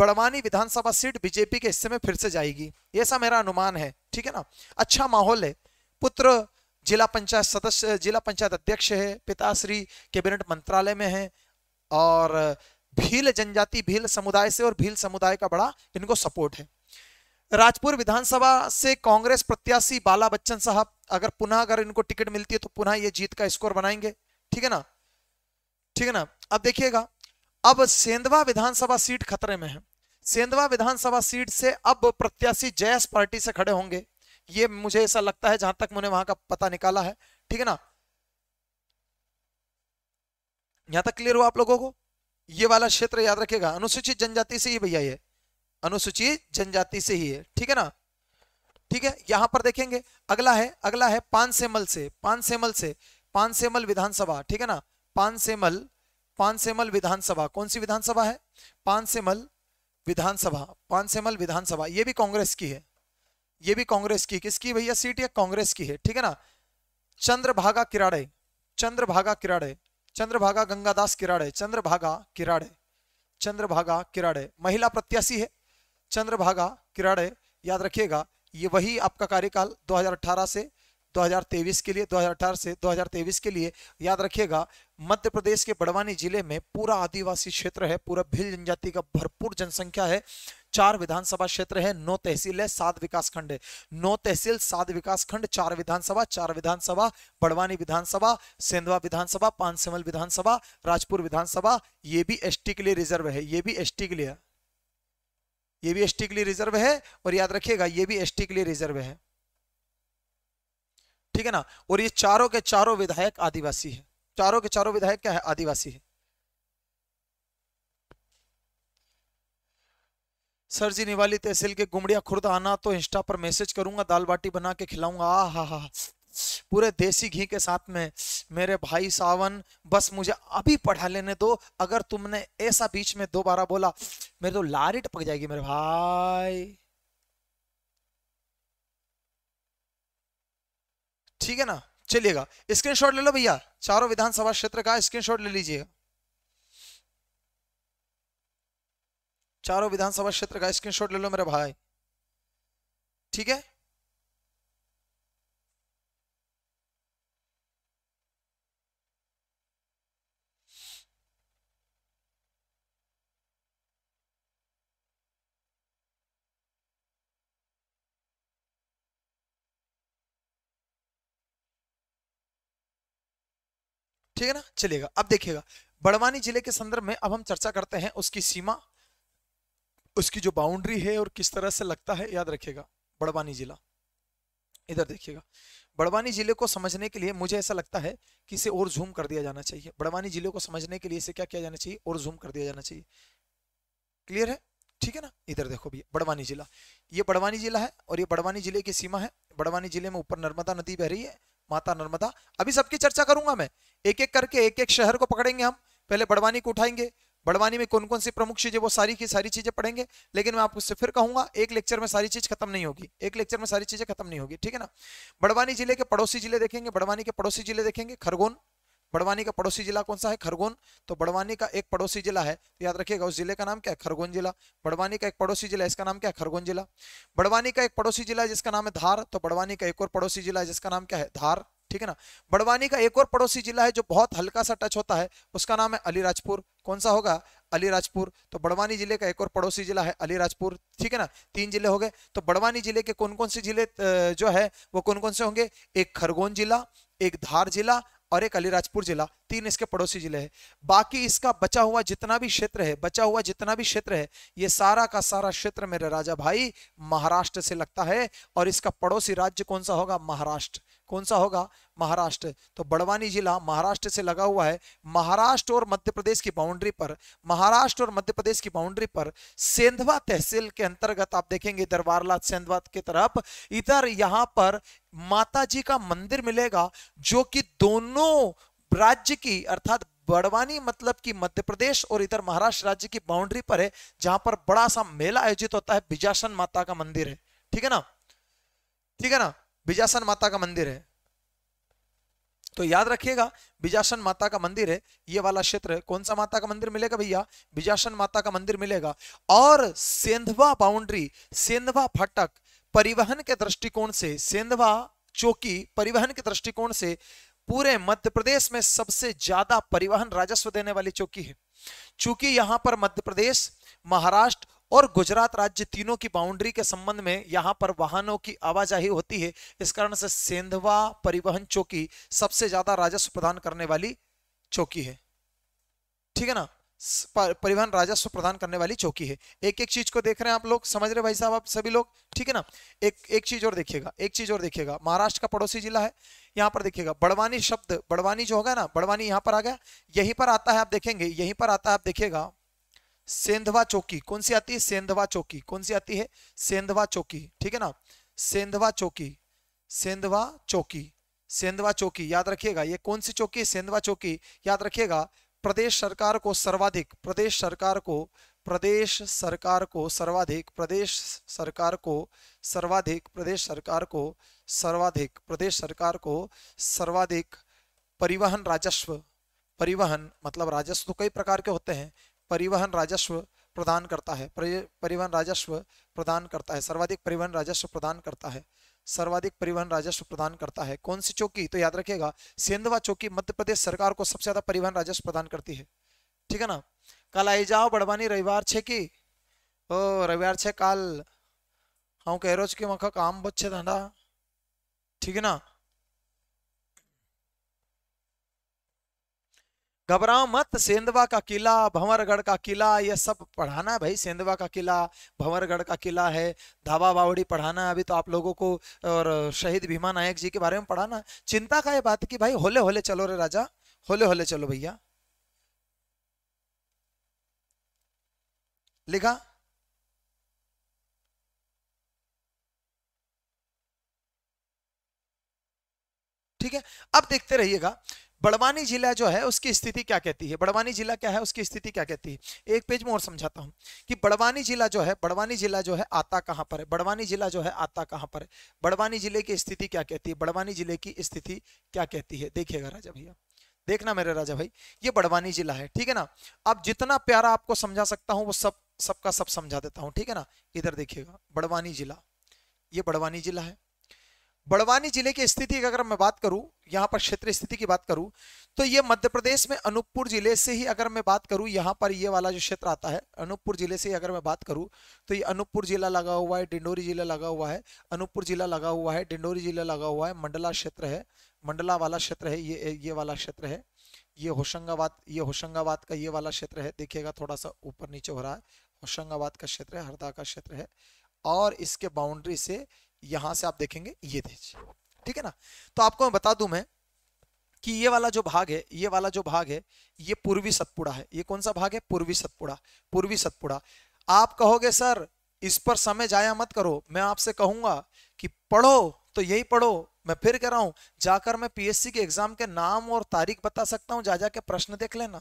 बड़वानी विधानसभा सीट बीजेपी के हिस्से में फिर से जाएगी ऐसा मेरा अनुमान है ठीक है ना अच्छा माहौल है पुत्र जिला पंचायत सदस्य जिला पंचायत अध्यक्ष है पिताश्री कैबिनेट मंत्रालय में है और भील जनजाति भील समुदाय से और भील समुदाय का बड़ा इनको सपोर्ट है राजपुर विधानसभा से कांग्रेस प्रत्याशी बाला बच्चन साहब अगर पुनः अगर इनको टिकट मिलती है तो पुनः ये जीत का स्कोर बनाएंगे ठीक है ना ठीक है ना अब देखिएगा अब सेंधवा विधानसभा सीट खतरे में है सेंधवा विधानसभा सीट से अब प्रत्याशी जयस पार्टी से खड़े होंगे ये मुझे ऐसा लगता है जहां तक मैंने वहां का पता निकाला है ठीक है ना यहां तक क्लियर हुआ आप लोगों को ये वाला क्षेत्र याद रखेगा अनुसूचित जनजाति से ही भैया ये अनुसूचित जनजाति से ही है ठीक है ना ठीक है यहां पर देखेंगे अगला है अगला है पान सेमल से पान सेमल से पान सेमल विधानसभा ठीक है ना पान सेमल पान सेमल विधानसभा कौन सी विधानसभा है पान सेमल विधानसभा पान सेमल विधानसभा ये भी कांग्रेस की है ये भी कांग्रेस की किसकी भैया सीट है कांग्रेस की है ठीक है ना चंद्रभागा किराड़े चंद्रभागा किराड़े चंद्रभागा गंगादास किराड़े चंद्रभागा किराड़े चंद्रभागा किराड़े महिला प्रत्याशी है चंद्रभागा किराड़े याद रखिएगा ये वही आपका कार्यकाल 2018 से 2023 के लिए 2018 से 2023 के लिए याद रखिएगा मध्य प्रदेश के बड़वानी जिले में पूरा आदिवासी क्षेत्र है पूरा भील जनजाति का भरपूर जनसंख्या है चार विधानसभा क्षेत्र है नौ तहसील है सात विकास खंड है नौ तहसील सात विकास खंड चार विधानसभा चार विधानसभा बड़वानी विधानसभा सेंधवा विधानसभा पानसेमल विधानसभा राजपुर विधानसभा ये भी एसटी के लिए रिजर्व है ये भी एसटी के लिए ये भी एसटी के लिए रिजर्व है और याद रखिएगा ये भी एसटी के लिए रिजर्व है ठीक है ना और ये चारों के चारों विधायक आदिवासी है चारों के चारों विधायक क्या है आदिवासी है सर जी निवाली तहसील के गुमड़िया खुर्द आना तो इंस्टा पर मैसेज करूंगा दाल बाटी बना के खिलाऊंगा आ हा हा पूरे देसी घी के साथ में मेरे भाई सावन बस मुझे अभी पढ़ा लेने दो अगर तुमने ऐसा बीच में दोबारा बोला मेरे तो लारी टपक जाएगी मेरे भाई ठीक है ना चलिएगा स्क्रीनशॉट ले लो भैया चारों विधानसभा क्षेत्र का स्क्रीनशॉट ले लीजिएगा चारों विधानसभा क्षेत्र का स्क्रीनशॉट ले लो मेरे भाई ठीक है ठीक है ना चलेगा अब देखिएगा बड़वानी जिले के संदर्भ में अब हम चर्चा करते हैं उसकी सीमा उसकी जो बाउंड्री है और किस तरह से लगता है याद रखिएगा बड़वानी जिला इधर देखिएगा बड़वानी जिले को समझने के लिए मुझे ऐसा लगता है कि इसे और जूम कर दिया जाना चाहिए बड़वानी जिले को समझने के लिए इसे क्या किया जाना चाहिए और जूम कर दिया जाना चाहिए क्लियर है ठीक है ना इधर देखो भैया बड़वानी जिला ये बड़वानी जिला है और ये बड़वानी जिले की सीमा है बड़वानी जिले में ऊपर नर्मदा नदी बह रही है माता नर्मदा अभी सबकी चर्चा करूंगा मैं एक एक करके एक एक शहर को पकड़ेंगे हम पहले बड़वानी को उठाएंगे बड़वानी में कौन कौन सी प्रमुख चीजें वो सारी की सारी चीजें पढ़ेंगे लेकिन मैं आपको फिर कहूंगा एक लेक्चर में सारी चीज खत्म नहीं होगी एक लेक्चर में सारी चीजें खत्म नहीं होगी ठीक है ना बड़वानी जिले के पड़ोसी जिले देखेंगे बड़वानी के पड़ोसी जिले देखेंगे खरगोन बड़वानी का पड़ोसी जिला कौन सा है खरगोन तो बड़वानी का एक पड़ोसी जिला है तो याद रखिएगा उस जिले का नाम क्या है खरगोन जिला बड़वानी का एक पड़ोसी जिला इसका नाम क्या है खरगोन जिला बड़वानी का एक पड़ोसी जिला जिसका नाम है धार तो बड़वानी का एक और पड़ोसी जिला जिसका नाम क्या है धार ठीक है ना बड़वानी का एक और पड़ोसी जिला है जो बहुत हल्का सा टच होता है उसका नाम है अलीराजपुर कौन सा होगा अलीराजपुर तो बड़वानी जिले का एक और पड़ोसी जिला है अलीराजपुर ठीक है ना तीन जिले हो गए तो बड़वानी जिले के कौन कौन से जिले जो है वो कौन कौन से होंगे एक खरगोन जिला एक धार जिला और एक अलीराजपुर जिला तीन इसके पड़ोसी जिले हैं बाकी इसका बचा हुआ जितना भी क्षेत्र है बचा हुआ जितना भी क्षेत्र है ये सारा का सारा क्षेत्र मेरे राजा भाई महाराष्ट्र से लगता है और इसका पड़ोसी राज्य कौन सा होगा महाराष्ट्र कौन सा होगा महाराष्ट्र तो बड़वानी जिला महाराष्ट्र से लगा हुआ है महाराष्ट्र और मध्य प्रदेश की बाउंड्री पर महाराष्ट्र और मध्य प्रदेश की बाउंड्री पर सेंधवा तहसील के अंतर्गत आप देखेंगे दरबारलाल सेंधवा के तरफ इधर यहाँ पर माता जी का मंदिर मिलेगा जो कि दोनों राज्य की अर्थात बड़वानी मतलब कि मध्य प्रदेश और इधर महाराष्ट्र राज्य की बाउंड्री पर है जहां पर बड़ा सा मेला आयोजित होता है बिजासन माता का मंदिर है ठीक है ना ठीक है ना बिजासन माता का मंदिर है तो याद रखिएगा बिजासन माता का मंदिर है ये वाला क्षेत्र कौन सा माता का मंदिर मिलेगा भैया बिजासन माता का मंदिर मिलेगा और सेंधवा बाउंड्री सेंधवा फटक परिवहन के दृष्टिकोण से सेंधवा चौकी परिवहन के दृष्टिकोण से पूरे मध्य प्रदेश में सबसे ज्यादा परिवहन राजस्व देने वाली चौकी है चूंकि यहां पर मध्य प्रदेश महाराष्ट्र और गुजरात राज्य तीनों की बाउंड्री के संबंध में यहां पर वाहनों की आवाजाही होती है इस कारण से सेंधवा परिवहन चौकी सबसे ज्यादा राजस्व प्रदान करने वाली चौकी है ठीक है ना परिवहन राजस्व प्रदान करने वाली चौकी है एक एक चीज को देख रहे हैं आप लोग समझ रहे भाई साहब आप सभी लोग ठीक है ना एक एक चीज और देखिएगा एक चीज और देखिएगा महाराष्ट्र का पड़ोसी जिला है यहाँ पर देखिएगा बड़वानी शब्द बड़वानी जो होगा ना बड़वानी यहाँ पर आ गया यहीं पर आता है आप देखेंगे यहीं पर आता है आप देखिएगा सेंधवा चौकी कौन सी आती है सेंधवा चौकी कौन सी आती है सेंधवा चौकी ठीक है ना सेंधवा चौकी सेंधवा चौकी सेंधवा चौकी याद रखिएगा ये कौन सी चौकी सेंधवा चौकी याद रखिएगा प्रदेश सरकार को सर्वाधिक प्रदेश सरकार को प्रदेश सरकार को सर्वाधिक प्रदेश सरकार को सर्वाधिक प्रदेश सरकार को सर्वाधिक प्रदेश सरकार को सर्वाधिक परिवहन राजस्व परिवहन मतलब राजस्व तो कई प्रकार के होते हैं परिवहन राजस्व प्रदान करता है परिवहन राजस्व प्रदान करता है सर्वाधिक परिवहन राजस्व प्रदान करता है सर्वाधिक परिवहन राजस्व प्रदान करता है कौन सी चौकी तो याद रखिएगा सेंधवा चौकी मध्य प्रदेश सरकार को सबसे ज्यादा परिवहन राजस्व प्रदान करती है ठीक है ना कल आई जाओ बड़वानी रविवार छे की ओ रविवार छे कल हाँ कह रोज कि वहां काम बच्चे धंधा ठीक है ना घबराओ मत सेंधवा का किला भंवरगढ़ का किला यह सब पढ़ाना है भाई सेंधवा का किला भंवरगढ़ का किला है धावा बावड़ी पढ़ाना है अभी तो आप लोगों को और शहीद भीमा नायक जी के बारे में पढ़ाना चिंता का ये बात कि भाई होले होले चलो रे राजा होले होले चलो भैया लिखा ठीक है अब देखते रहिएगा बड़वानी जिला जो है उसकी स्थिति क्या कहती है बड़वानी जिला क्या है उसकी स्थिति क्या कहती है एक पेज में और समझाता हूँ कि बड़वानी जिला जो है बड़वानी जिला जो है आता कहाँ पर है बड़वानी जिला जो है आता कहाँ पर है बड़वानी जिले की स्थिति क्या कहती है बड़वानी जिले की स्थिति क्या कहती है देखिएगा राजा भैया देखना मेरे राजा भाई ये बड़वानी जिला है ठीक है ना अब जितना प्यारा आपको समझा सकता हूँ वो सब सबका सब समझा देता हूँ ठीक है ना इधर देखिएगा बड़वानी जिला ये बड़वानी जिला है बड़वानी जिले की स्थिति की अगर मैं बात करूं यहाँ पर क्षेत्र स्थिति की बात करूं तो ये मध्य प्रदेश में अनूपपुर जिले से ही अगर मैं बात करूं यहाँ पर ये वाला जो क्षेत्र आता है अनूपपुर जिले से अगर मैं बात करूं तो ये अनूपपुर जिला लगा हुआ है डिंडोरी जिला लगा हुआ है अनूपपुर जिला लगा हुआ है डिंडोरी जिला लगा हुआ है मंडला क्षेत्र है मंडला वाला क्षेत्र है ये ये वाला क्षेत्र है ये होशंगाबाद ये होशंगाबाद का ये वाला क्षेत्र है देखिएगा थोड़ा सा ऊपर नीचे हो रहा है होशंगाबाद का क्षेत्र है हरदा का क्षेत्र है और इसके बाउंड्री से यहां से आप देखेंगे ये देश ठीक है ना तो आपको मैं बता दू मैं कि ये वाला जो भाग है ये वाला जो भाग है ये पूर्वी सतपुड़ा है ये कौन सा भाग है पूर्वी सतपुड़ा पूर्वी सतपुड़ा आप कहोगे सर इस पर समय जाया मत करो मैं आपसे कहूंगा कि पढ़ो तो यही पढ़ो मैं फिर कह रहा हूं जाकर मैं पीएससी के एग्जाम के नाम और तारीख बता सकता हूं जा जाके प्रश्न देख लेना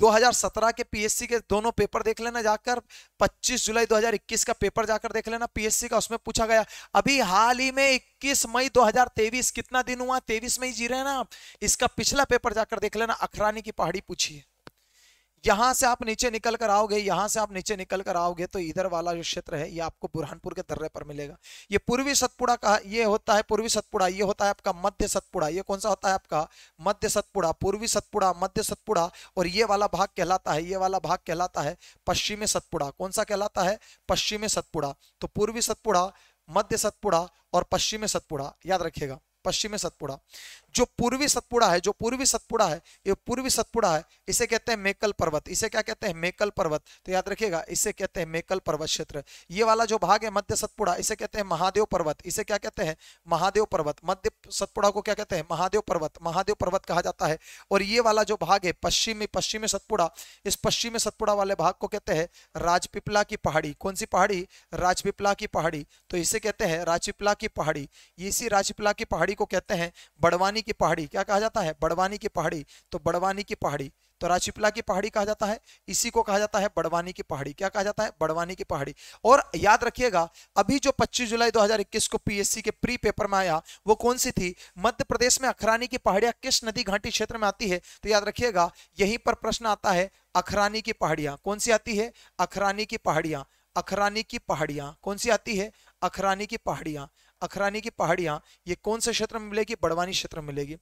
2017 के पीएससी के दोनों पेपर देख लेना जाकर 25 जुलाई 2021 का पेपर जाकर देख लेना पीएससी का उसमें पूछा गया अभी हाल ही में 21 मई 2023 कितना दिन हुआ 23 मई जी रहे ना इसका पिछला पेपर जाकर देख लेना अखरानी की पहाड़ी पूछिए यहां से आप नीचे निकल कर आओगे यहां से आप नीचे निकल कर आओगे तो इधर वाला जो क्षेत्र है ये आपको बुरहानपुर के दर्रे पर मिलेगा ये पूर्वी सतपुड़ा का ये होता है पूर्वी सतपुड़ा ये होता है आपका मध्य सतपुड़ा ये कौन सा होता है आपका मध्य सतपुड़ा पूर्वी सतपुड़ा मध्य सतपुड़ा और ये वाला भाग कहलाता है ये वाला भाग कहलाता है पश्चिमी सतपुड़ा कौन सा कहलाता है पश्चिमी सतपुड़ा तो पूर्वी सतपुड़ा मध्य सतपुड़ा और पश्चिमी सतपुड़ा याद रखेगा पश्चिमी सतपुड़ा जो पूर्वी सतपुड़ा है जो पूर्वी सतपुड़ा है ये पूर्वी सतपुड़ा है इसे कहते हैं मेकल पर्वत इसे क्या कहते हैं मेकल पर्वत तो याद रखिएगा इसे कहते हैं मेकल पर्वत क्षेत्र ये वाला जो भाग है मध्य सतपुड़ा इसे कहते हैं महादेव पर्वत इसे क्या कहते हैं महादेव पर्वत मध्य सतपुड़ा को क्या कहते हैं महादेव पर्वत महादेव पर्वत कहा जाता है और ये वाला जो भाग है पश्चिमी पश्चिमी सतपुड़ा इस पश्चिमी सतपुड़ा वाले भाग को कहते हैं राजपिपला की पहाड़ी कौन सी पहाड़ी राजपिपला की पहाड़ी तो इसे कहते हैं राजपिपला की पहाड़ी इसी राजपिपला की पहाड़ी को कहते हैं बड़वानी बड़वानी की पहाड़ी क्या कहा जाता है बड़वानी की पहाड़ी तो बड़वानी की पहाड़ी तो राशिपला की पहाड़ी कहा जाता है इसी को कहा जाता है बड़वानी की पहाड़ी क्या कहा जाता है बड़वानी की पहाड़ी और याद रखिएगा अभी जो 25 जुलाई 2021 को पीएससी के प्री पेपर में आया वो कौन सी थी मध्य प्रदेश में अखरानी की पहाड़ियां किस नदी घाटी क्षेत्र में आती है तो याद रखिएगा यहीं पर प्रश्न आता है अखरानी की पहाड़ियां कौन सी आती है अखरानी की पहाड़ियां अखरानी की पहाड़ियां कौन सी आती है अखरानी की पहाड़ियां अखरानी की पहाड़ियां ये कौन से क्षेत्र में मिलेगी बड़वानी क्षेत्र में मिलेगी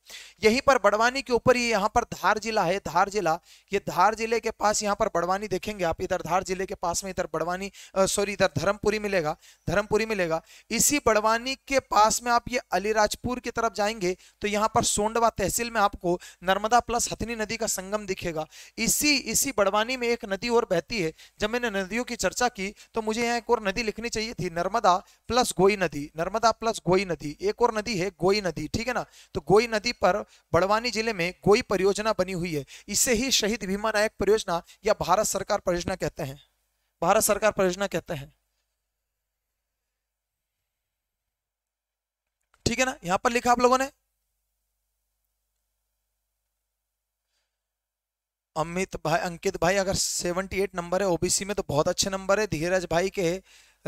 यहीं पर बड़वानी के ऊपर ये यहाँ पर धार जिला है धार जिला ये धार जिले के पास यहाँ पर बड़वानी देखेंगे आप इधर धार जिले के पास में इधर बड़वानी सॉरी इधर धर्मपुरी मिलेगा धर्मपुरी मिलेगा इसी बड़वानी के पास में आप ये अलीराजपुर की तरफ जाएंगे तो यहाँ पर सोंडवा तहसील में आपको नर्मदा प्लस हथनी नदी का संगम दिखेगा इसी इसी बड़वानी में एक नदी और बहती है जब मैंने नदियों की चर्चा की तो मुझे यहाँ एक और नदी लिखनी चाहिए थी नर्मदा प्लस गोई नदी नर्मदा नर्मदा प्लस गोई नदी एक और नदी है गोई नदी ठीक है ना तो गोई नदी पर बड़वानी जिले में गोई परियोजना बनी हुई है इससे ही शहीद भीमा नायक परियोजना या भारत सरकार परियोजना कहते हैं भारत सरकार परियोजना कहते हैं ठीक है ना यहां पर लिखा आप लोगों ने अमित भाई अंकित भाई अगर 78 नंबर है ओबीसी में तो बहुत अच्छे नंबर है धीरज भाई के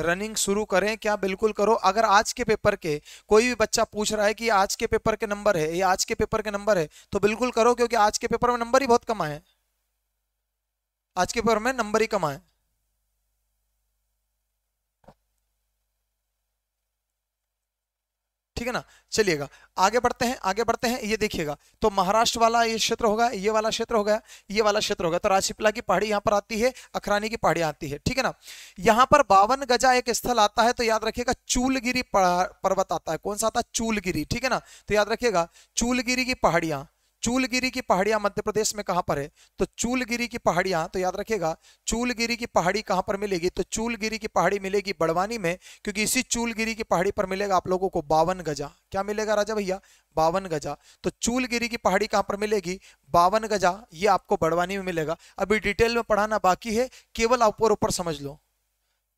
रनिंग शुरू करें क्या बिल्कुल करो अगर आज के पेपर के कोई भी बच्चा पूछ रहा है कि आज के पेपर के नंबर है ये आज के पेपर के नंबर है तो बिल्कुल करो क्योंकि आज के पेपर में नंबर ही बहुत कम आए आज के पेपर में नंबर ही कम आए ठीक है ना चलिएगा आगे बढ़ते हैं आगे बढ़ते हैं ये देखिएगा तो महाराष्ट्र वाला ये क्षेत्र होगा ये वाला क्षेत्र होगा ये वाला क्षेत्र होगा तो राशिपिला की पहाड़ी यहाँ पर आती है अखरानी की पहाड़ी आती है ठीक है ना यहाँ पर बावन गजा एक स्थल आता है तो याद रखिएगा चूलगिरी पर्वत आता है कौन सा आता है चूलगिरी ठीक है ना तो याद रखिएगा चूलगिरी की पहाड़ियां चूलगिरी की पहाड़ियां मध्य प्रदेश में कहां पर है तो चूलगिरी की पहाड़ियां तो याद रखिएगा चूलगिरी की पहाड़ी कहां पर मिलेगी तो चूलगिरी की पहाड़ी मिलेगी बड़वानी में क्योंकि इसी चूलगिरी की पहाड़ी पर मिलेगा आप लोगों को बावन गजा क्या मिलेगा राजा भैया बावन गजा तो चूलगिरी की पहाड़ी कहां पर मिलेगी बावन गजा ये आपको बड़वानी में मिलेगा अभी डिटेल में पढ़ाना बाकी है केवल आप ऊपर ऊपर समझ लो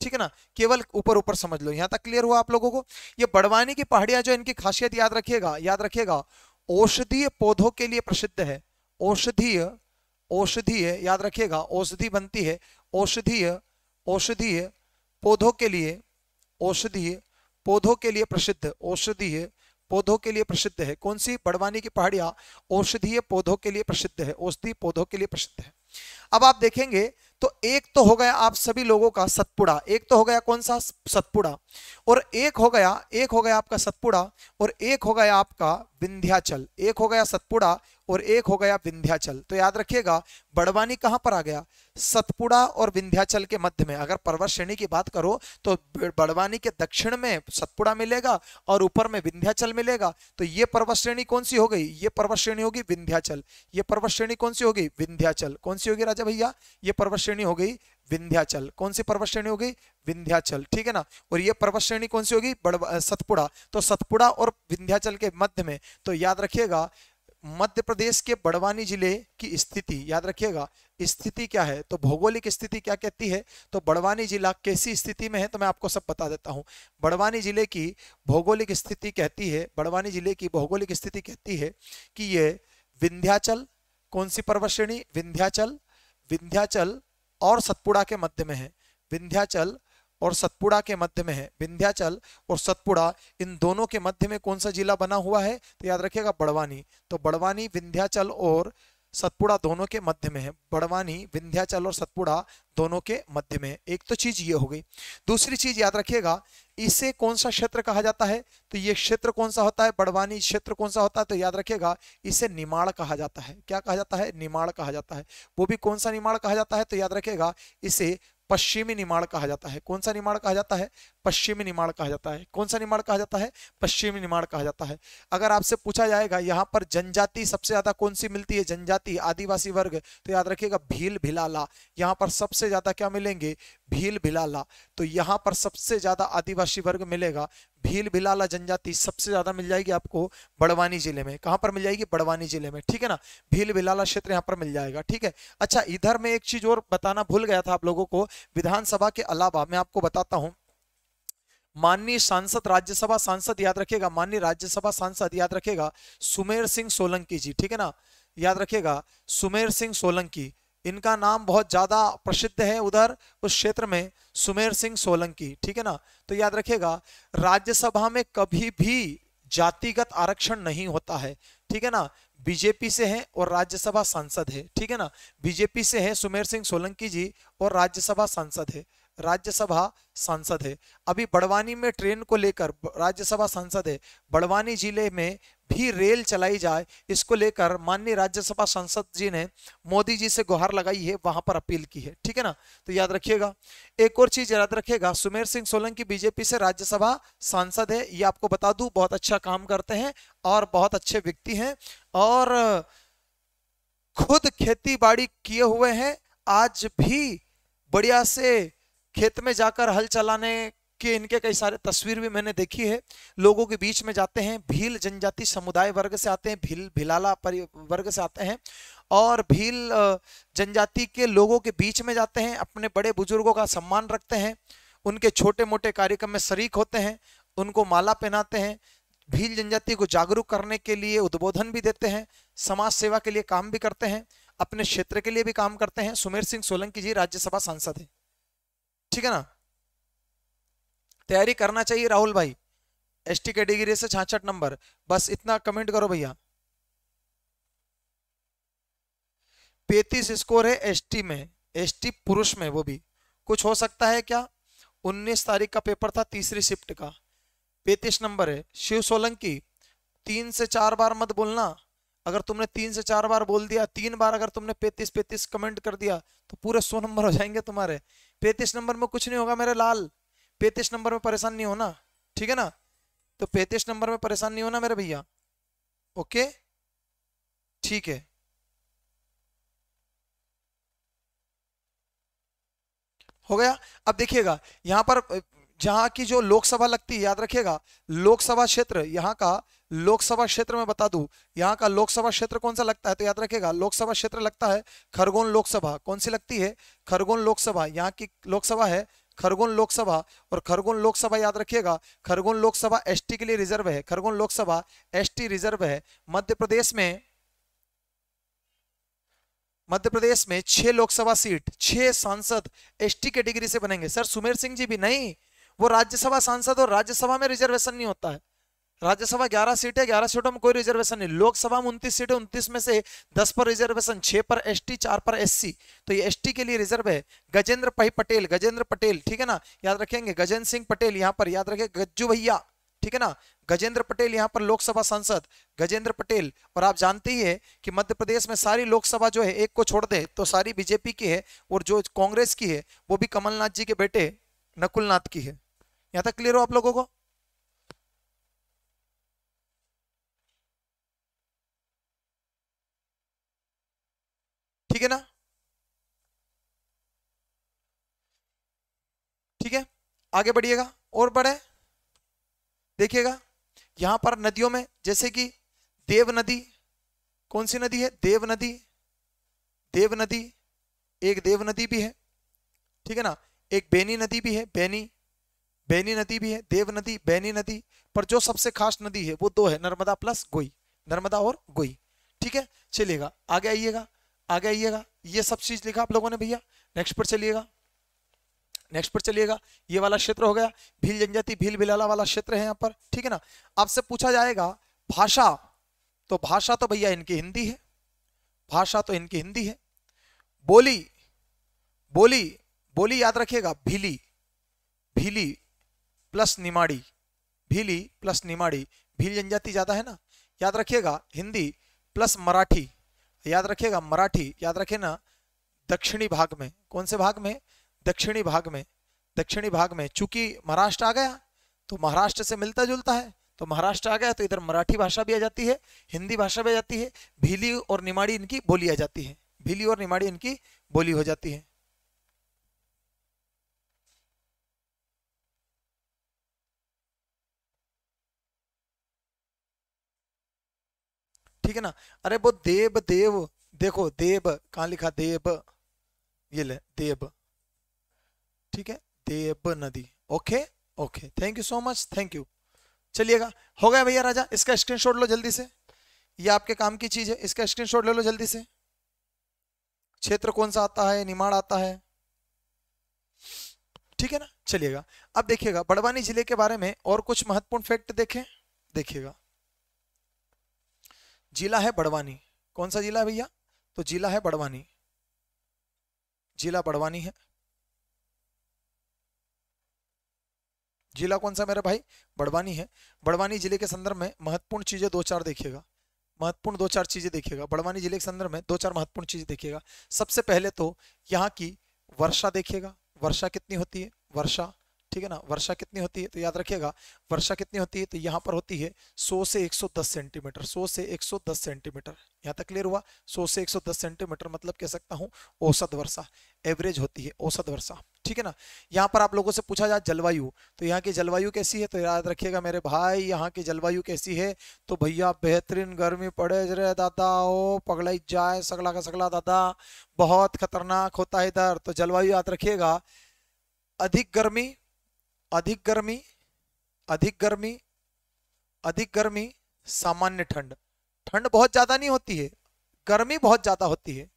ठीक है ना केवल ऊपर ऊपर समझ लो यहां तक क्लियर हुआ आप लोगों को ये बड़वानी की पहाड़ियां जो इनकी खासियत याद रखिएगा याद रखिएगा औषधीय पौधों के लिए प्रसिद्ध है औषधीय औषधीय याद रखिएगा औषधि बनती है औषधीय औषधीय पौधों के लिए औषधीय पौधों के लिए प्रसिद्ध औषधीय पौधों के लिए प्रसिद्ध है कौन सी बड़वानी की पहाड़िया औषधीय पौधों के लिए प्रसिद्ध है औषधि पौधों के लिए प्रसिद्ध है अब आप देखेंगे तो एक तो हो गया आप सभी लोगों का सतपुड़ा एक तो हो गया कौन सा सतपुड़ा और एक हो गया एक हो गया आपका सतपुड़ा और एक हो गया आपका विंध्याचल एक हो गया सतपुड़ा और एक हो गया विंध्याचल तो याद रखिएगा बड़वानी कहां पर आ गया सतपुड़ा और विंध्याचल के मध्य में अगर पर्वत श्रेणी की बात करो तो बड़वानी के दक्षिण में सतपुड़ा मिलेगा और ऊपर में विंध्याचल मिलेगा तो ये पर्वत श्रेणी कौन सी हो गई ये पर्वत श्रेणी होगी विंध्याचल ये पर्वत श्रेणी कौन सी होगी विंध्याचल कौन सी होगी राजा भैया ये पर्वत श्रेणी हो गई विंध्याचल कौन सी पर्वत श्रेणी होगी विंध्याचल ठीक है ना और ये पर्वत श्रेणी कौन सी होगी सतपुड़ा तो सतपुड़ा और विंध्याचल के मध्य में तो याद रखिएगा मध्य प्रदेश के बड़वानी जिले की स्थिति याद रखिएगा स्थिति क्या है तो भौगोलिक स्थिति क्या कहती है तो बड़वानी जिला कैसी स्थिति में है तो मैं आपको सब बता देता हूं बड़वानी जिले की भौगोलिक स्थिति कहती है बड़वानी जिले की भौगोलिक स्थिति कहती है कि ये विंध्याचल कौन सी पर्वत श्रेणी विंध्याचल विंध्याचल और सतपुड़ा के मध्य में है विंध्याचल और सतपुड़ा के मध्य में है विंध्याचल और सतपुड़ा इन दोनों के मध्य में कौन सा जिला बना हुआ है तो याद रखिएगा बड़वानी तो बड़वानी विंध्याचल और सतपुड़ा दोनों के मध्य में है बड़वानी विंध्याचल और सतपुड़ा दोनों के मध्य में है एक तो चीज ये हो गई दूसरी चीज याद रखिएगा इसे कौन सा क्षेत्र कहा जाता है तो ये क्षेत्र कौन सा होता है बड़वानी क्षेत्र कौन सा होता है तो याद रखिएगा इसे निमाड़ कहा जाता है क्या कहा जाता है निमाड़ कहा जाता है वो भी कौन सा निमाड़ कहा जाता है तो याद रखेगा इसे पश्चिमी निर्माण कहा जाता है कौन सा निर्माण कहा जाता है पश्चिमी निर्माण कहा जाता है कौन सा निर्माण कहा जाता है पश्चिमी निर्माण कहा जाता है अगर आपसे पूछा जाएगा यहाँ पर जनजाति सबसे ज्यादा कौन सी मिलती है जनजाति आदिवासी वर्ग तो याद रखिएगा भील भिलाला यहाँ पर सबसे ज्यादा क्या मिलेंगे भील भिलाला तो यहाँ पर सबसे ज़्यादा आदिवासी वर्ग मिलेगा भील भिलाला जनजाति सबसे ज़्यादा मिल जाएगी आपको बड़वानी जिले में कहाँ पर मिल जाएगी बड़वानी जिले में ठीक है ना भील भिलाला क्षेत्र यहाँ पर मिल जाएगा ठीक है अच्छा इधर में एक चीज़ और बताना भूल गया था आप लोगों को विधानसभा के अलावा मैं आपको बताता हूँ माननीय सांसद राज्यसभा सांसद याद रखेगा माननीय राज्यसभा सांसद याद रखेगा सुमेर सिंह सोलंकी जी ठीक है ना याद रखेगा सुमेर सिंह सोलंकी इनका नाम बहुत ज़्यादा प्रसिद्ध है उधर उस क्षेत्र में सुमेर सिंह सोलंकी ठीक है ना तो याद रखेगा राज्यसभा में कभी भी जातिगत आरक्षण नहीं होता है ठीक है ना बीजेपी से है और राज्यसभा सांसद है ठीक है ना बीजेपी से है सुमेर सिंह सोलंकी जी और राज्यसभा सांसद है राज्यसभा सांसद है अभी बड़वानी में ट्रेन को लेकर राज्यसभा सांसद है बड़वानी जिले में भी रेल चलाई जाए इसको लेकर माननीय राज्यसभा सांसद जी ने मोदी जी से गुहार लगाई है वहां पर अपील की है ठीक है ना तो याद रखिएगा एक और चीज याद रखिएगा सुमेर सिंह सोलंकी बीजेपी से राज्यसभा सांसद है ये आपको बता दू बहुत अच्छा काम करते हैं और बहुत अच्छे व्यक्ति हैं और खुद खेती बाड़ी किए हुए हैं आज भी बढ़िया से खेत में जाकर हल चलाने के इनके कई सारे तस्वीर भी मैंने देखी है लोगों के बीच में जाते हैं भील जनजाति समुदाय वर्ग से आते हैं भील भिलाला वर्ग से आते हैं और भील जनजाति के लोगों के बीच में जाते हैं अपने बड़े बुजुर्गों का सम्मान रखते हैं उनके छोटे मोटे कार्यक्रम में शरीक होते हैं उनको माला पहनाते हैं भील जनजाति को जागरूक करने के लिए उद्बोधन भी देते हैं समाज सेवा के लिए काम भी करते हैं अपने क्षेत्र के लिए भी काम करते हैं सुमेर सिंह सोलंकी जी राज्यसभा सांसद हैं ठीक है ना तैयारी करना चाहिए राहुल भाई एसटी कैटेगरी से छाछठ नंबर बस इतना कमेंट करो भैया पैतीस स्कोर है एसटी में एसटी पुरुष में वो भी कुछ हो सकता है क्या 19 तारीख का पेपर था तीसरी शिफ्ट का पैतीस नंबर है शिव सोलंकी तीन से चार बार मत बोलना अगर तुमने तीन से चार बार बोल दिया तीन बार अगर तुमने पैंतीस पैंतीस कमेंट कर दिया तो पूरे सौ नंबर हो जाएंगे तुम्हारे पैंतीस नंबर में कुछ नहीं होगा मेरे लाल पैंतीस नंबर में परेशान नहीं होना ठीक है ना तो पैंतीस नंबर में परेशान नहीं होना मेरे भैया ओके ठीक है हो गया अब देखिएगा यहाँ पर जहां की जो लोकसभा लगती है याद रखिएगा लोकसभा क्षेत्र यहां का लोकसभा क्षेत्र में बता दू यहाँ का लोकसभा क्षेत्र कौन सा लगता है तो याद रखेगा लोकसभा क्षेत्र लगता है खरगोन लोकसभा कौन सी लगती है खरगोन लोकसभा यहाँ की लोकसभा है खरगोन लोकसभा और खरगोन लोकसभा याद रखिएगा खरगोन लोकसभा एसटी के लिए रिजर्व है खरगोन लोकसभा एसटी रिजर्व है मध्य प्रदेश में मध्य प्रदेश में छह लोकसभा सीट छह सांसद एसटी कैटेगरी से बनेंगे सर सुमेर सिंह जी भी नहीं वो राज्यसभा सांसद और राज्यसभा में रिजर्वेशन नहीं होता है राज्यसभा सीट सीटें ग्यारह सीटों में कोई रिजर्वेशन नहीं लोकसभा में उनतीस सीटें उन्तीस में से दस पर रिजर्वेशन छह पर एसटी चार पर एससी तो ये एसटी के लिए रिजर्व है गजेंद्र भाई पटेल गजेंद्र पटेल ठीक है ना याद रखेंगे गजेंद्र सिंह पटेल यहाँ पर याद रखे गज्जू भैया ठीक है ना गजेंद्र पटेल यहाँ पर लोकसभा सांसद गजेंद्र पटेल और आप जानते ही है कि मध्य प्रदेश में सारी लोकसभा जो है एक को छोड़ दे तो सारी बीजेपी की है और जो कांग्रेस की है वो भी कमलनाथ जी के बेटे नकुलनाथ की है यहाँ तक क्लियर हो आप लोगों को ठीक है ना ठीक है आगे बढ़िएगा और बढ़े देखिएगा यहां पर नदियों में जैसे कि देव नदी कौन सी नदी है देव नदी देव नदी एक देव नदी भी है ठीक है ना एक बेनी नदी भी है बेनी बेनी नदी भी है देव नदी बेनी नदी पर जो सबसे खास नदी है वो दो है नर्मदा प्लस गोई नर्मदा और गोई ठीक है चलिएगा आगे आइएगा आगे आइएगा ये सब चीज लिखा आप लोगों ने भैया नेक्स्ट पर चलिएगा नेक्स्ट पर चलिएगा ये वाला क्षेत्र हो गया भील जनजाति भील भिलाला वाला क्षेत्र है यहाँ पर ठीक है ना आपसे पूछा जाएगा भाषा तो भाषा तो भैया इनकी हिंदी है भाषा तो इनकी हिंदी है बोली बोली बोली याद रखिएगा भीली भीली प्लस निमाड़ी भीली प्लस निमाड़ी भील जनजाति ज्यादा है ना याद रखिएगा हिंदी प्लस मराठी याद रखिएगा मराठी याद रखे ना दक्षिणी भाग में कौन से भाग में दक्षिणी भाग में दक्षिणी भाग में चूंकि महाराष्ट्र आ गया तो महाराष्ट्र से मिलता जुलता है तो महाराष्ट्र आ गया तो इधर मराठी भाषा भी आ जाती है हिंदी भाषा भी आ जाती है भीली और निमाड़ी इनकी बोली आ जाती है भीली और निमाड़ी इनकी बोली हो जाती है ठीक है ना अरे वो देव देव देखो देव कहा लिखा देव ये ले देव ठीक है देव नदी okay okay thank you so much thank you चलिएगा हो गया भैया राजा इसका स्क्रीनशॉट लो जल्दी से ये आपके काम की चीज है इसका स्क्रीनशॉट ले लो जल्दी से क्षेत्र कौन सा आता है निमाड़ आता है ठीक है ना चलिएगा अब देखिएगा बड़वानी जिले के बारे में और कुछ महत्वपूर्ण फैक्ट देखें देखिएगा जिला है बड़वानी कौन सा जिला है भैया तो जिला है बड़वानी जिला बड़वानी है जिला कौन सा मेरा भाई बड़वानी है बड़वानी जिले के संदर्भ में महत्वपूर्ण चीजें दो चार देखिएगा महत्वपूर्ण दो चार चीजें देखिएगा बड़वानी जिले के संदर्भ में दो चार महत्वपूर्ण चीजें देखिएगा सबसे पहले तो यहाँ की वर्षा देखिएगा वर्षा कितनी होती है वर्षा ठीक है ना वर्षा कितनी होती है तो याद रखिएगा वर्षा कितनी होती है तो यहाँ पर होती है 100 से 110 सेंटीमीटर 100 से 110 सेंटीमीटर यहाँ तक क्लियर हुआ 100 से 110 सेंटीमीटर मतलब कह सकता हूँ औसत वर्षा एवरेज होती है औसत वर्षा ठीक है ना यहाँ पर आप लोगों से पूछा जाए जलवायु तो यहाँ की जलवायु कैसी है तो याद रखिएगा मेरे भाई यहाँ की जलवायु कैसी है तो भैया बेहतरीन गर्मी पड़े रहे दादा ओ पगड़ाई जाए सगला का सगला दादा बहुत खतरनाक होता है इधर तो जलवायु याद रखिएगा अधिक गर्मी अधिक गर्मी अधिक गर्मी अधिक गर्मी सामान्य ठंड ठंड बहुत ज़्यादा नहीं होती है गर्मी बहुत ज़्यादा होती है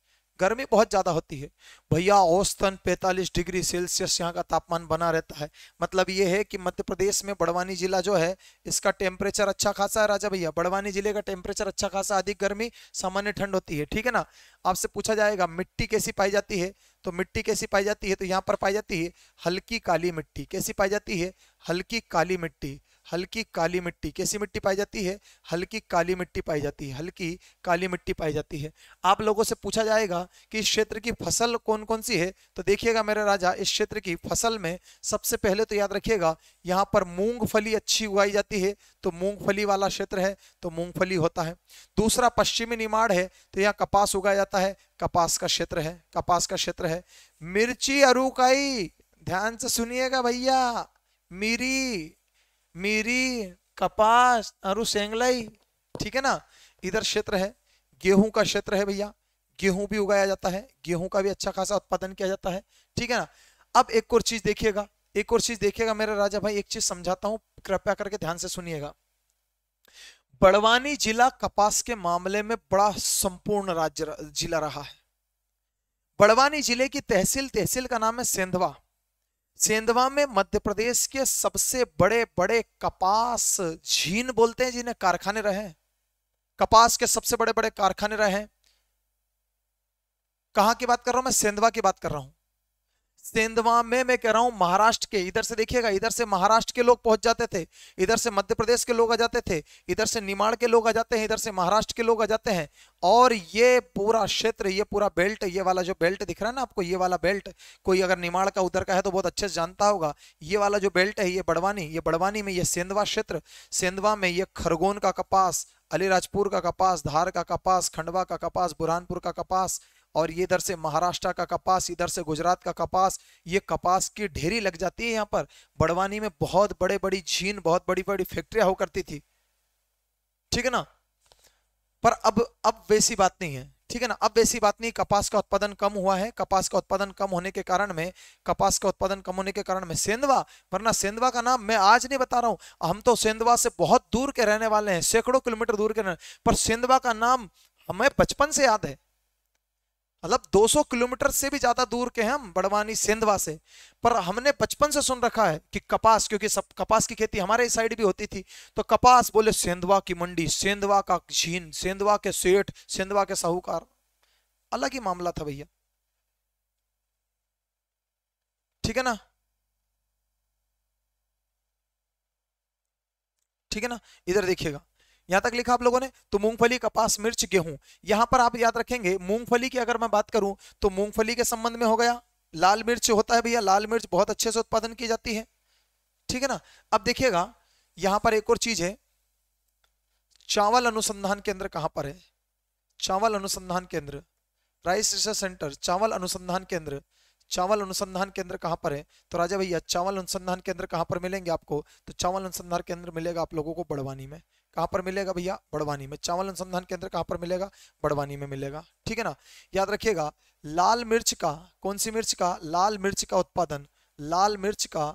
गर्मी बहुत ज़्यादा होती है भैया औसतन 45 डिग्री सेल्सियस यहाँ का तापमान बना रहता है मतलब ये है कि मध्य प्रदेश में बड़वानी जिला जो है इसका टेम्परेचर अच्छा खासा है राजा भैया बड़वानी जिले का टेम्परेचर अच्छा खासा अधिक गर्मी सामान्य ठंड होती है ठीक है ना आपसे पूछा जाएगा मिट्टी कैसी पाई जाती है तो मिट्टी कैसी पाई जाती है तो यहाँ पर पाई जाती है हल्की काली मिट्टी कैसी पाई जाती है हल्की काली मिट्टी हल्की काली मिट्टी कैसी मिट्टी पाई जाती है हल्की काली मिट्टी पाई जाती है हल्की काली मिट्टी पाई जाती है आप लोगों से पूछा जाएगा कि इस क्षेत्र की फसल कौन कौन सी है तो देखिएगा मेरे राजा इस क्षेत्र की फसल में सबसे पहले तो याद रखिएगा यहाँ पर मूंगफली अच्छी उगाई जाती है तो मूंगफली वाला क्षेत्र है तो मूंगफली होता है दूसरा पश्चिमी निमाड़ है तो यहाँ कपास उगाया जाता है कपास का क्षेत्र है कपास का क्षेत्र है मिर्ची अरुकाई ध्यान से सुनिएगा भैया मीरी मीरी कपास अरु सेंगलाई ठीक है ना इधर क्षेत्र है गेहूं का क्षेत्र है भैया गेहूं भी उगाया जाता है गेहूं का भी अच्छा खासा उत्पादन किया जाता है ठीक है ना अब एक और चीज देखिएगा एक और चीज देखिएगा मेरे राजा भाई एक चीज समझाता हूं कृपया करके ध्यान से सुनिएगा बड़वानी जिला कपास के मामले में बड़ा संपूर्ण राज्य जिला रहा है बड़वानी जिले की तहसील तहसील का नाम है सेंधवा सेंधवा में मध्य प्रदेश के सबसे बड़े बड़े कपास झीन बोलते हैं जिन्हें कारखाने रहे कपास के सबसे बड़े बड़े कारखाने रहे कहा की बात कर रहा हूं मैं सेंधवा की बात कर रहा हूं सेंधवा में मैं कह रहा हूं महाराष्ट्र के इधर से देखिएगा इधर से महाराष्ट्र के लोग पहुंच जाते थे इधर से मध्य प्रदेश के लोग आ जाते थे इधर से निमाड़ के लोग आ जाते हैं इधर से महाराष्ट्र के लोग आ जाते हैं और ये पूरा क्षेत्र ये पूरा बेल्ट ये वाला जो बेल्ट दिख रहा है ना आपको ये वाला बेल्ट कोई अगर निमाड़ का उधर का है तो बहुत अच्छे से जानता होगा ये वाला जो बेल्ट है ये बड़वानी ये बड़वानी में ये सेंधवा क्षेत्र सेंधवा में ये खरगोन का कपास अलीराजपुर का कपास धार का कपास खंडवा का कपास बुरहानपुर का कपास और ये इधर से महाराष्ट्र का कपास इधर से गुजरात का कपास ये कपास की ढेरी लग जाती है यहाँ पर बड़वानी में बहुत बड़े बड़ी झीन बहुत बड़ी बड़ी फैक्ट्रिया हो करती थी ठीक है ना पर अब अब वैसी बात नहीं है ठीक है ना अब वैसी बात नहीं कपास का उत्पादन कम हुआ है कपास का उत्पादन कम होने के कारण में कपास का उत्पादन कम होने के कारण में सेंधवा वरना सेंधवा का नाम मैं आज नहीं बता रहा हूं हम तो सेंधवा से बहुत दूर के रहने वाले हैं सैकड़ों किलोमीटर दूर के रहने पर सेंधवा का नाम हमें बचपन से याद है मतलब 200 किलोमीटर से भी ज्यादा दूर के हैं हम बड़वानी सेंधवा से पर हमने बचपन से सुन रखा है कि कपास क्योंकि सब कपास की खेती हमारे साइड भी होती थी तो कपास बोले सेंधवा की मंडी सेंधवा का झीन सेंधवा के सेठ सेंधवा के साहूकार अलग ही मामला था भैया ठीक है ना ठीक है ना इधर देखिएगा यहां तक लिखा आप लोगों ने तो मूंगफली कपास मिर्च गेहूं यहां पर आप याद रखेंगे मूंगफली की अगर मैं बात करूं तो मूंगफली के संबंध में हो गया लाल मिर्च होता है भैया लाल मिर्च बहुत अच्छे से उत्पादन की जाती है ठीक है ना अब देखिएगा यहां पर एक और चीज है चावल अनुसंधान केंद्र कहां पर है चावल अनुसंधान केंद्र राइस रिसर्च सेंटर चावल अनुसंधान केंद्र चावल अनुसंधान केंद्र कहाँ पर है तो राजा भैया चावल अनुसंधान केंद्र कहाँ पर मिलेंगे आपको तो चावल अनुसंधान केंद्र मिलेगा आप लोगों को बड़वानी में कहाँ पर मिलेगा भैया बड़वानी में चावल अनुसंधान केंद्र कहाँ पर मिलेगा बड़वानी में मिलेगा ठीक है ना याद रखिएगा लाल मिर्च का कौन सी मिर्च का लाल मिर्च का उत्पादन लाल मिर्च का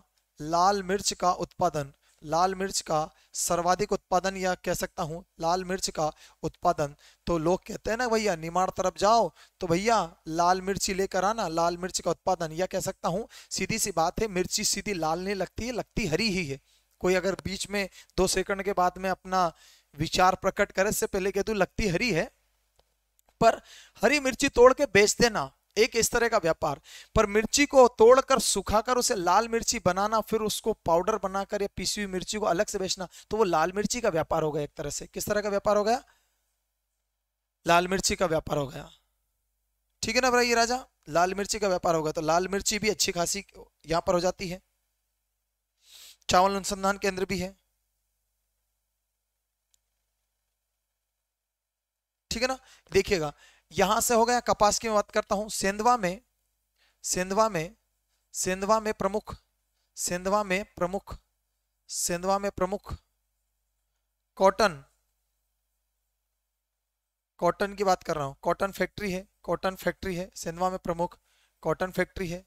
लाल मिर्च का उत्पादन लाल मिर्च का सर्वाधिक उत्पादन या कह सकता हूँ लाल मिर्च का उत्पादन तो लोग कहते हैं ना भैया निमाड़ तरफ जाओ तो भैया लाल मिर्ची लेकर आना लाल मिर्च का उत्पादन या कह सकता हूँ सीधी सी बात है मिर्ची सीधी लाल नहीं लगती है लगती हरी ही है कोई अगर बीच में दो सेकंड के बाद में अपना विचार प्रकट करे इससे पहले कह दू लगती हरी है पर हरी मिर्ची तोड़ के बेच देना एक इस तरह का व्यापार पर मिर्ची को तोड़कर सुखाकर उसे लाल मिर्ची बनाना फिर उसको पाउडर बनाकर या पीसी हुई मिर्ची को अलग से बेचना तो वो लाल मिर्ची का व्यापार हो गया एक तरह से किस तरह का व्यापार हो गया लाल मिर्ची का व्यापार हो गया ठीक है ना भाई राजा लाल मिर्ची का व्यापार हो गया तो लाल मिर्ची भी अच्छी खासी यहां पर हो जाती है चावल अनुसंधान केंद्र भी है ठीक है ना देखिएगा यहां से हो गया कपास की बात करता हूं सेंधवा में सेंधवा में सेंधवा में प्रमुख सेंधवा में प्रमुख सेंधवा में प्रमुख कॉटन कॉटन की बात कर रहा हूं कॉटन फैक्ट्री है कॉटन फैक्ट्री है सेंधवा में प्रमुख कॉटन फैक्ट्री है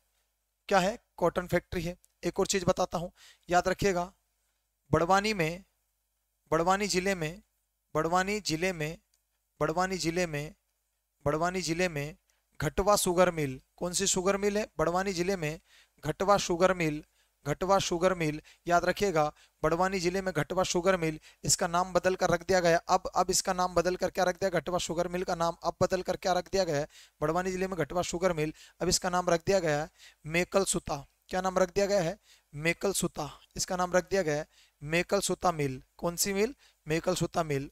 क्या है कॉटन फैक्ट्री है एक और चीज़ बताता हूँ याद रखिएगा बड़वानी में बड़वानी ज़िले में बड़वानी ज़िले में बड़वानी ज़िले में बड़वानी ज़िले में घटवा शुगर मिल कौन सी शुगर मिल है बड़वानी ज़िले में घटवा शुगर मिल घटवा शुगर मिल याद रखिएगा बड़वानी जिले में घटवा शुगर मिल इसका नाम बदल कर रख दिया गया अब अब इसका नाम बदल कर क्या रख दिया घटवा शुगर मिल का नाम अब बदल कर क्या रख दिया गया है बड़वानी जिले में घटवा शुगर मिल अब इसका नाम रख दिया गया है मेकल सुता क्या नाम रख दिया गया है मेकल सुता इसका नाम रख दिया गया है मेकल सुता मिल कौन सी मिल मेकल सुता मिल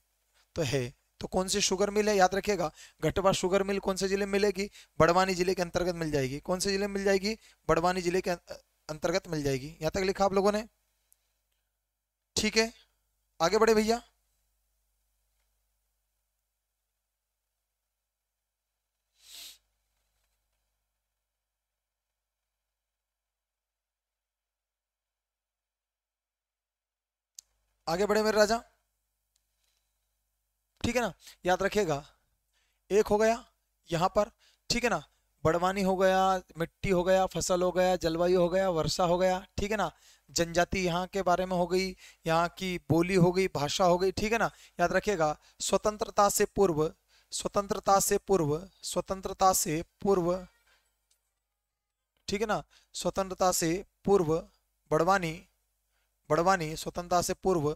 तो है तो कौन सी शुगर मिल है याद रखिएगा घटवा शुगर मिल कौन से जिले में मिलेगी बड़वानी जिले के अंतर्गत मिल जाएगी कौन से जिले में मिल जाएगी बड़वानी जिले के अं-, अंतर्गत मिल जाएगी यहाँ तक लिखा आप लोगों ने ठीक है आगे बढ़े भैया आगे बढ़े मेरे राजा ठीक है ना याद रखिएगा एक हो गया यहाँ पर ठीक है ना बड़वानी हो गया मिट्टी हो गया फसल हो गया जलवायु हो गया वर्षा हो गया ठीक है ना जनजाति यहाँ के बारे में हो गई यहाँ की बोली हो गई भाषा हो गई ठीक है ना याद रखिएगा स्वतंत्रता से पूर्व स्वतंत्रता से पूर्व स्वतंत्रता से पूर्व ठीक है ना स्वतंत्रता से पूर्व बड़वानी बड़वानी स्वतंत्रता से पूर्व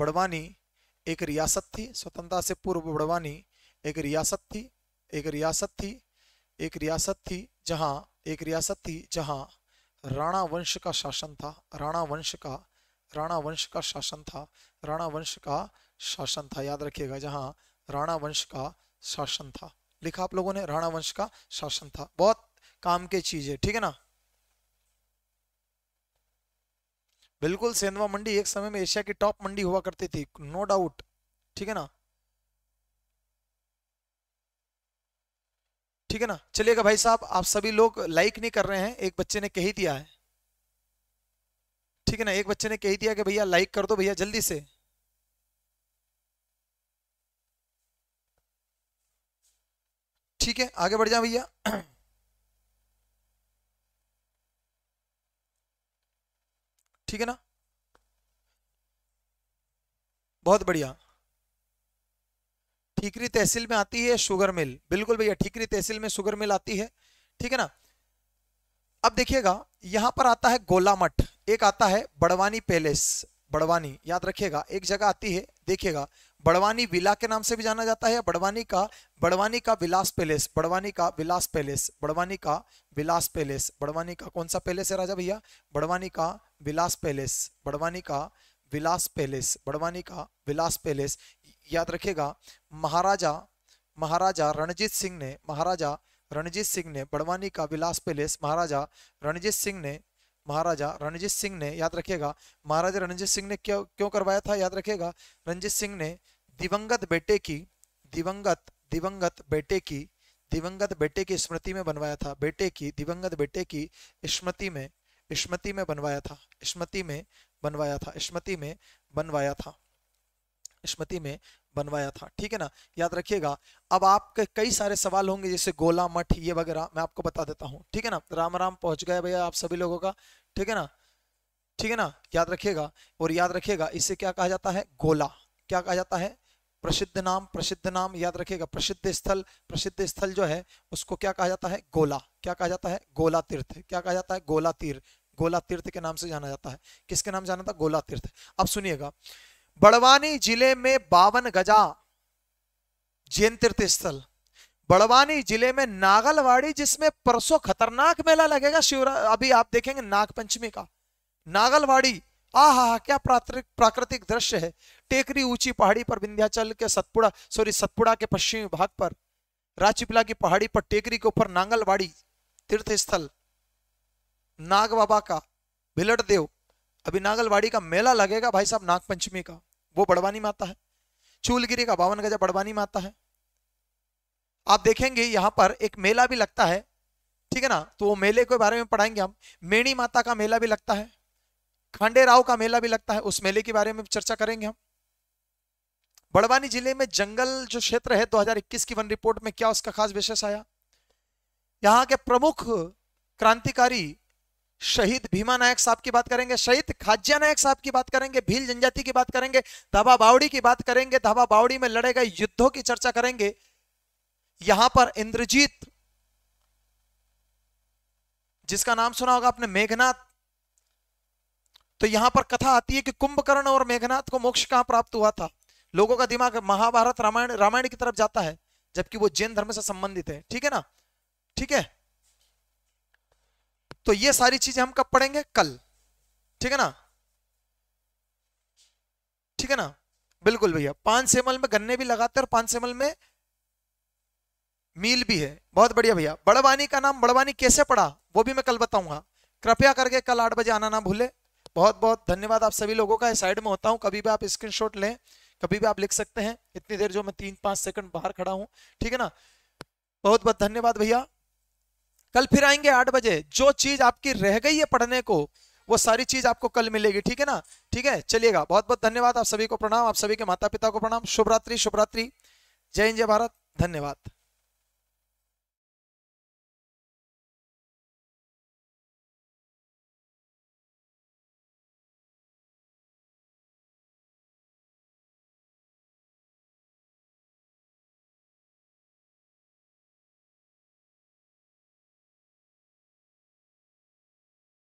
बड़वानी एक रियासत थी स्वतंत्रता से पूर्व बड़वानी एक रियासत थी एक रियासत थी एक रियासत थी जहाँ एक रियासत थी जहाँ राणा वंश का शासन था राणा वंश का राणा वंश का शासन था राणा वंश का शासन था याद रखिएगा जहाँ राणा वंश का शासन था लिखा आप लोगों ने राणा वंश का शासन था बहुत काम के चीज है ठीक है ना बिल्कुल सेंधवा मंडी एक समय में एशिया की टॉप मंडी हुआ करती थी नो डाउट ठीक है ना ठीक है ना चलिएगा भाई साहब आप सभी लोग लाइक नहीं कर रहे हैं एक बच्चे ने कही दिया है ठीक है ना एक बच्चे ने कही दिया कि भैया लाइक कर दो भैया जल्दी से ठीक है आगे बढ़ जाए भैया ठीक है ना बहुत बढ़िया ठीकरी तहसील में आती है शुगर मिल बिल्कुल भैया ठीकरी तहसील में शुगर मिल आती है ठीक है ना अब देखिएगा यहां पर आता है गोला मठ एक आता है बड़वानी पैलेस बड़वानी याद रखिएगा एक जगह आती है देखिएगा बड़वानी विला के नाम से भी जाना जाता है बड़वानी का बड़वानी का विलास पैलेस बड़वानी का विलास पैलेस बड़वानी का विलास पैलेस बड़वानी का कौन सा पैलेस है राजा भैया बड़वानी का विलास पैलेस बड़वानी का विलास पैलेस बड़वानी का विलास पैलेस याद रखेगा महाराजा महाराजा रणजीत सिंह ने महाराजा रणजीत सिंह ने बड़वानी का विलास पैलेस महाराजा रणजीत सिंह ने महाराजा रणजीत सिंह ने याद रखिएगा महाराजा रणजीत सिंह ने क्यों क्यों करवाया था याद रखिएगा रणजीत सिंह ने दिवंगत बेटे की दिवंगत दिवंगत बेटे की दिवंगत बेटे की स्मृति में बनवाया था बेटे की दिवंगत बेटे की स्मृति में स्मृति में बनवाया था स्मृति में बनवाया था स्मृति में बनवाया था स्मृति में बनवाया था ठीक है ना याद रखिएगा अब आपके कई सारे सवाल होंगे जैसे गोला मठ ये वगैरह मैं आपको बता देता हूँ ठीक है ना राम राम पहुंच गया भैया आप सभी लोगों का ठीक है ना ठीक है ना याद रखिएगा और याद रखिएगा इसे क्या कहा जाता है गोला क्या कहा जाता है प्रसिद्ध नाम प्रसिद्ध नाम याद रखिएगा प्रसिद्ध स्थल प्रसिद्ध स्थल जो है उसको क्या कहा जाता है गोला क्या कहा जाता है गोला तीर्थ क्या कहा जाता है गोला तीर्थ गोला तीर्थ के नाम से जाना जाता है किसके नाम जाना था गोला तीर्थ अब सुनिएगा बड़वानी जिले में बावन गजा जैन तीर्थ स्थल बड़वानी जिले में नागलवाड़ी जिसमें परसों खतरनाक मेला लगेगा शिवरा अभी आप देखेंगे नागपंचमी का नागलवाड़ी हा क्या प्राकृतिक दृश्य है टेकरी ऊंची पहाड़ी पर विंध्याचल के सतपुड़ा सॉरी सतपुड़ा के पश्चिमी भाग पर रांचीपिला की पहाड़ी पर टेकरी के ऊपर नांगलवाड़ी तीर्थ स्थल नाग बाबा का भिलट देव अभी नागलवाड़ी का मेला लगेगा भाई साहब नागपंचमी का वो बड़वानी में आता है चूलगिरी का बावन गजा बड़वानी में आता है आप देखेंगे यहाँ पर एक मेला भी लगता है ठीक है ना तो वो मेले के बारे में पढ़ाएंगे हम मेणी माता का मेला भी लगता है खंडे राव का मेला भी लगता है उस मेले के बारे में चर्चा करेंगे हम बड़वानी जिले में जंगल जो क्षेत्र है 2021 की वन रिपोर्ट में क्या उसका खास विशेष आया यहाँ के प्रमुख क्रांतिकारी शहीद भीमा नायक साहब की बात करेंगे शहीद खाज्या नायक साहब की बात करेंगे भील जनजाति की बात करेंगे धाबा बावड़ी की बात करेंगे धाबा बावड़ी में लड़े गए युद्धों की चर्चा करेंगे यहां पर इंद्रजीत जिसका नाम सुना होगा आपने मेघनाथ तो यहां पर कथा आती है कि कुंभकर्ण और मेघनाथ को मोक्ष कहां प्राप्त हुआ था लोगों का दिमाग महाभारत रामायण रामायण की तरफ जाता है जबकि वो जैन धर्म से संबंधित है ठीक है ना ठीक है तो ये सारी चीजें हम कब पढ़ेंगे कल ठीक है ना ठीक है ना बिल्कुल भैया पांच सेमल में गन्ने भी लगाते हैं और पान सेमल में मील भी है बहुत बढ़िया भैया बड़वानी का नाम बड़वानी कैसे पड़ा वो भी मैं कल बताऊंगा कृपया करके कल आठ बजे आना ना भूले बहुत बहुत धन्यवाद आप सभी लोगों का साइड में होता हूं कभी भी आप स्क्रीनशॉट लें कभी भी आप लिख सकते हैं इतनी देर जो मैं तीन पांच सेकंड बाहर खड़ा हूं ठीक है ना बहुत बहुत धन्यवाद भैया कल फिर आएंगे आठ बजे जो चीज आपकी रह गई है पढ़ने को वो सारी चीज आपको कल मिलेगी ठीक है ना ठीक है चलिएगा बहुत बहुत धन्यवाद आप सभी को प्रणाम आप सभी के माता पिता को प्रणाम शुभरात्रि शुभरात्रि जय हिंद जय भारत धन्यवाद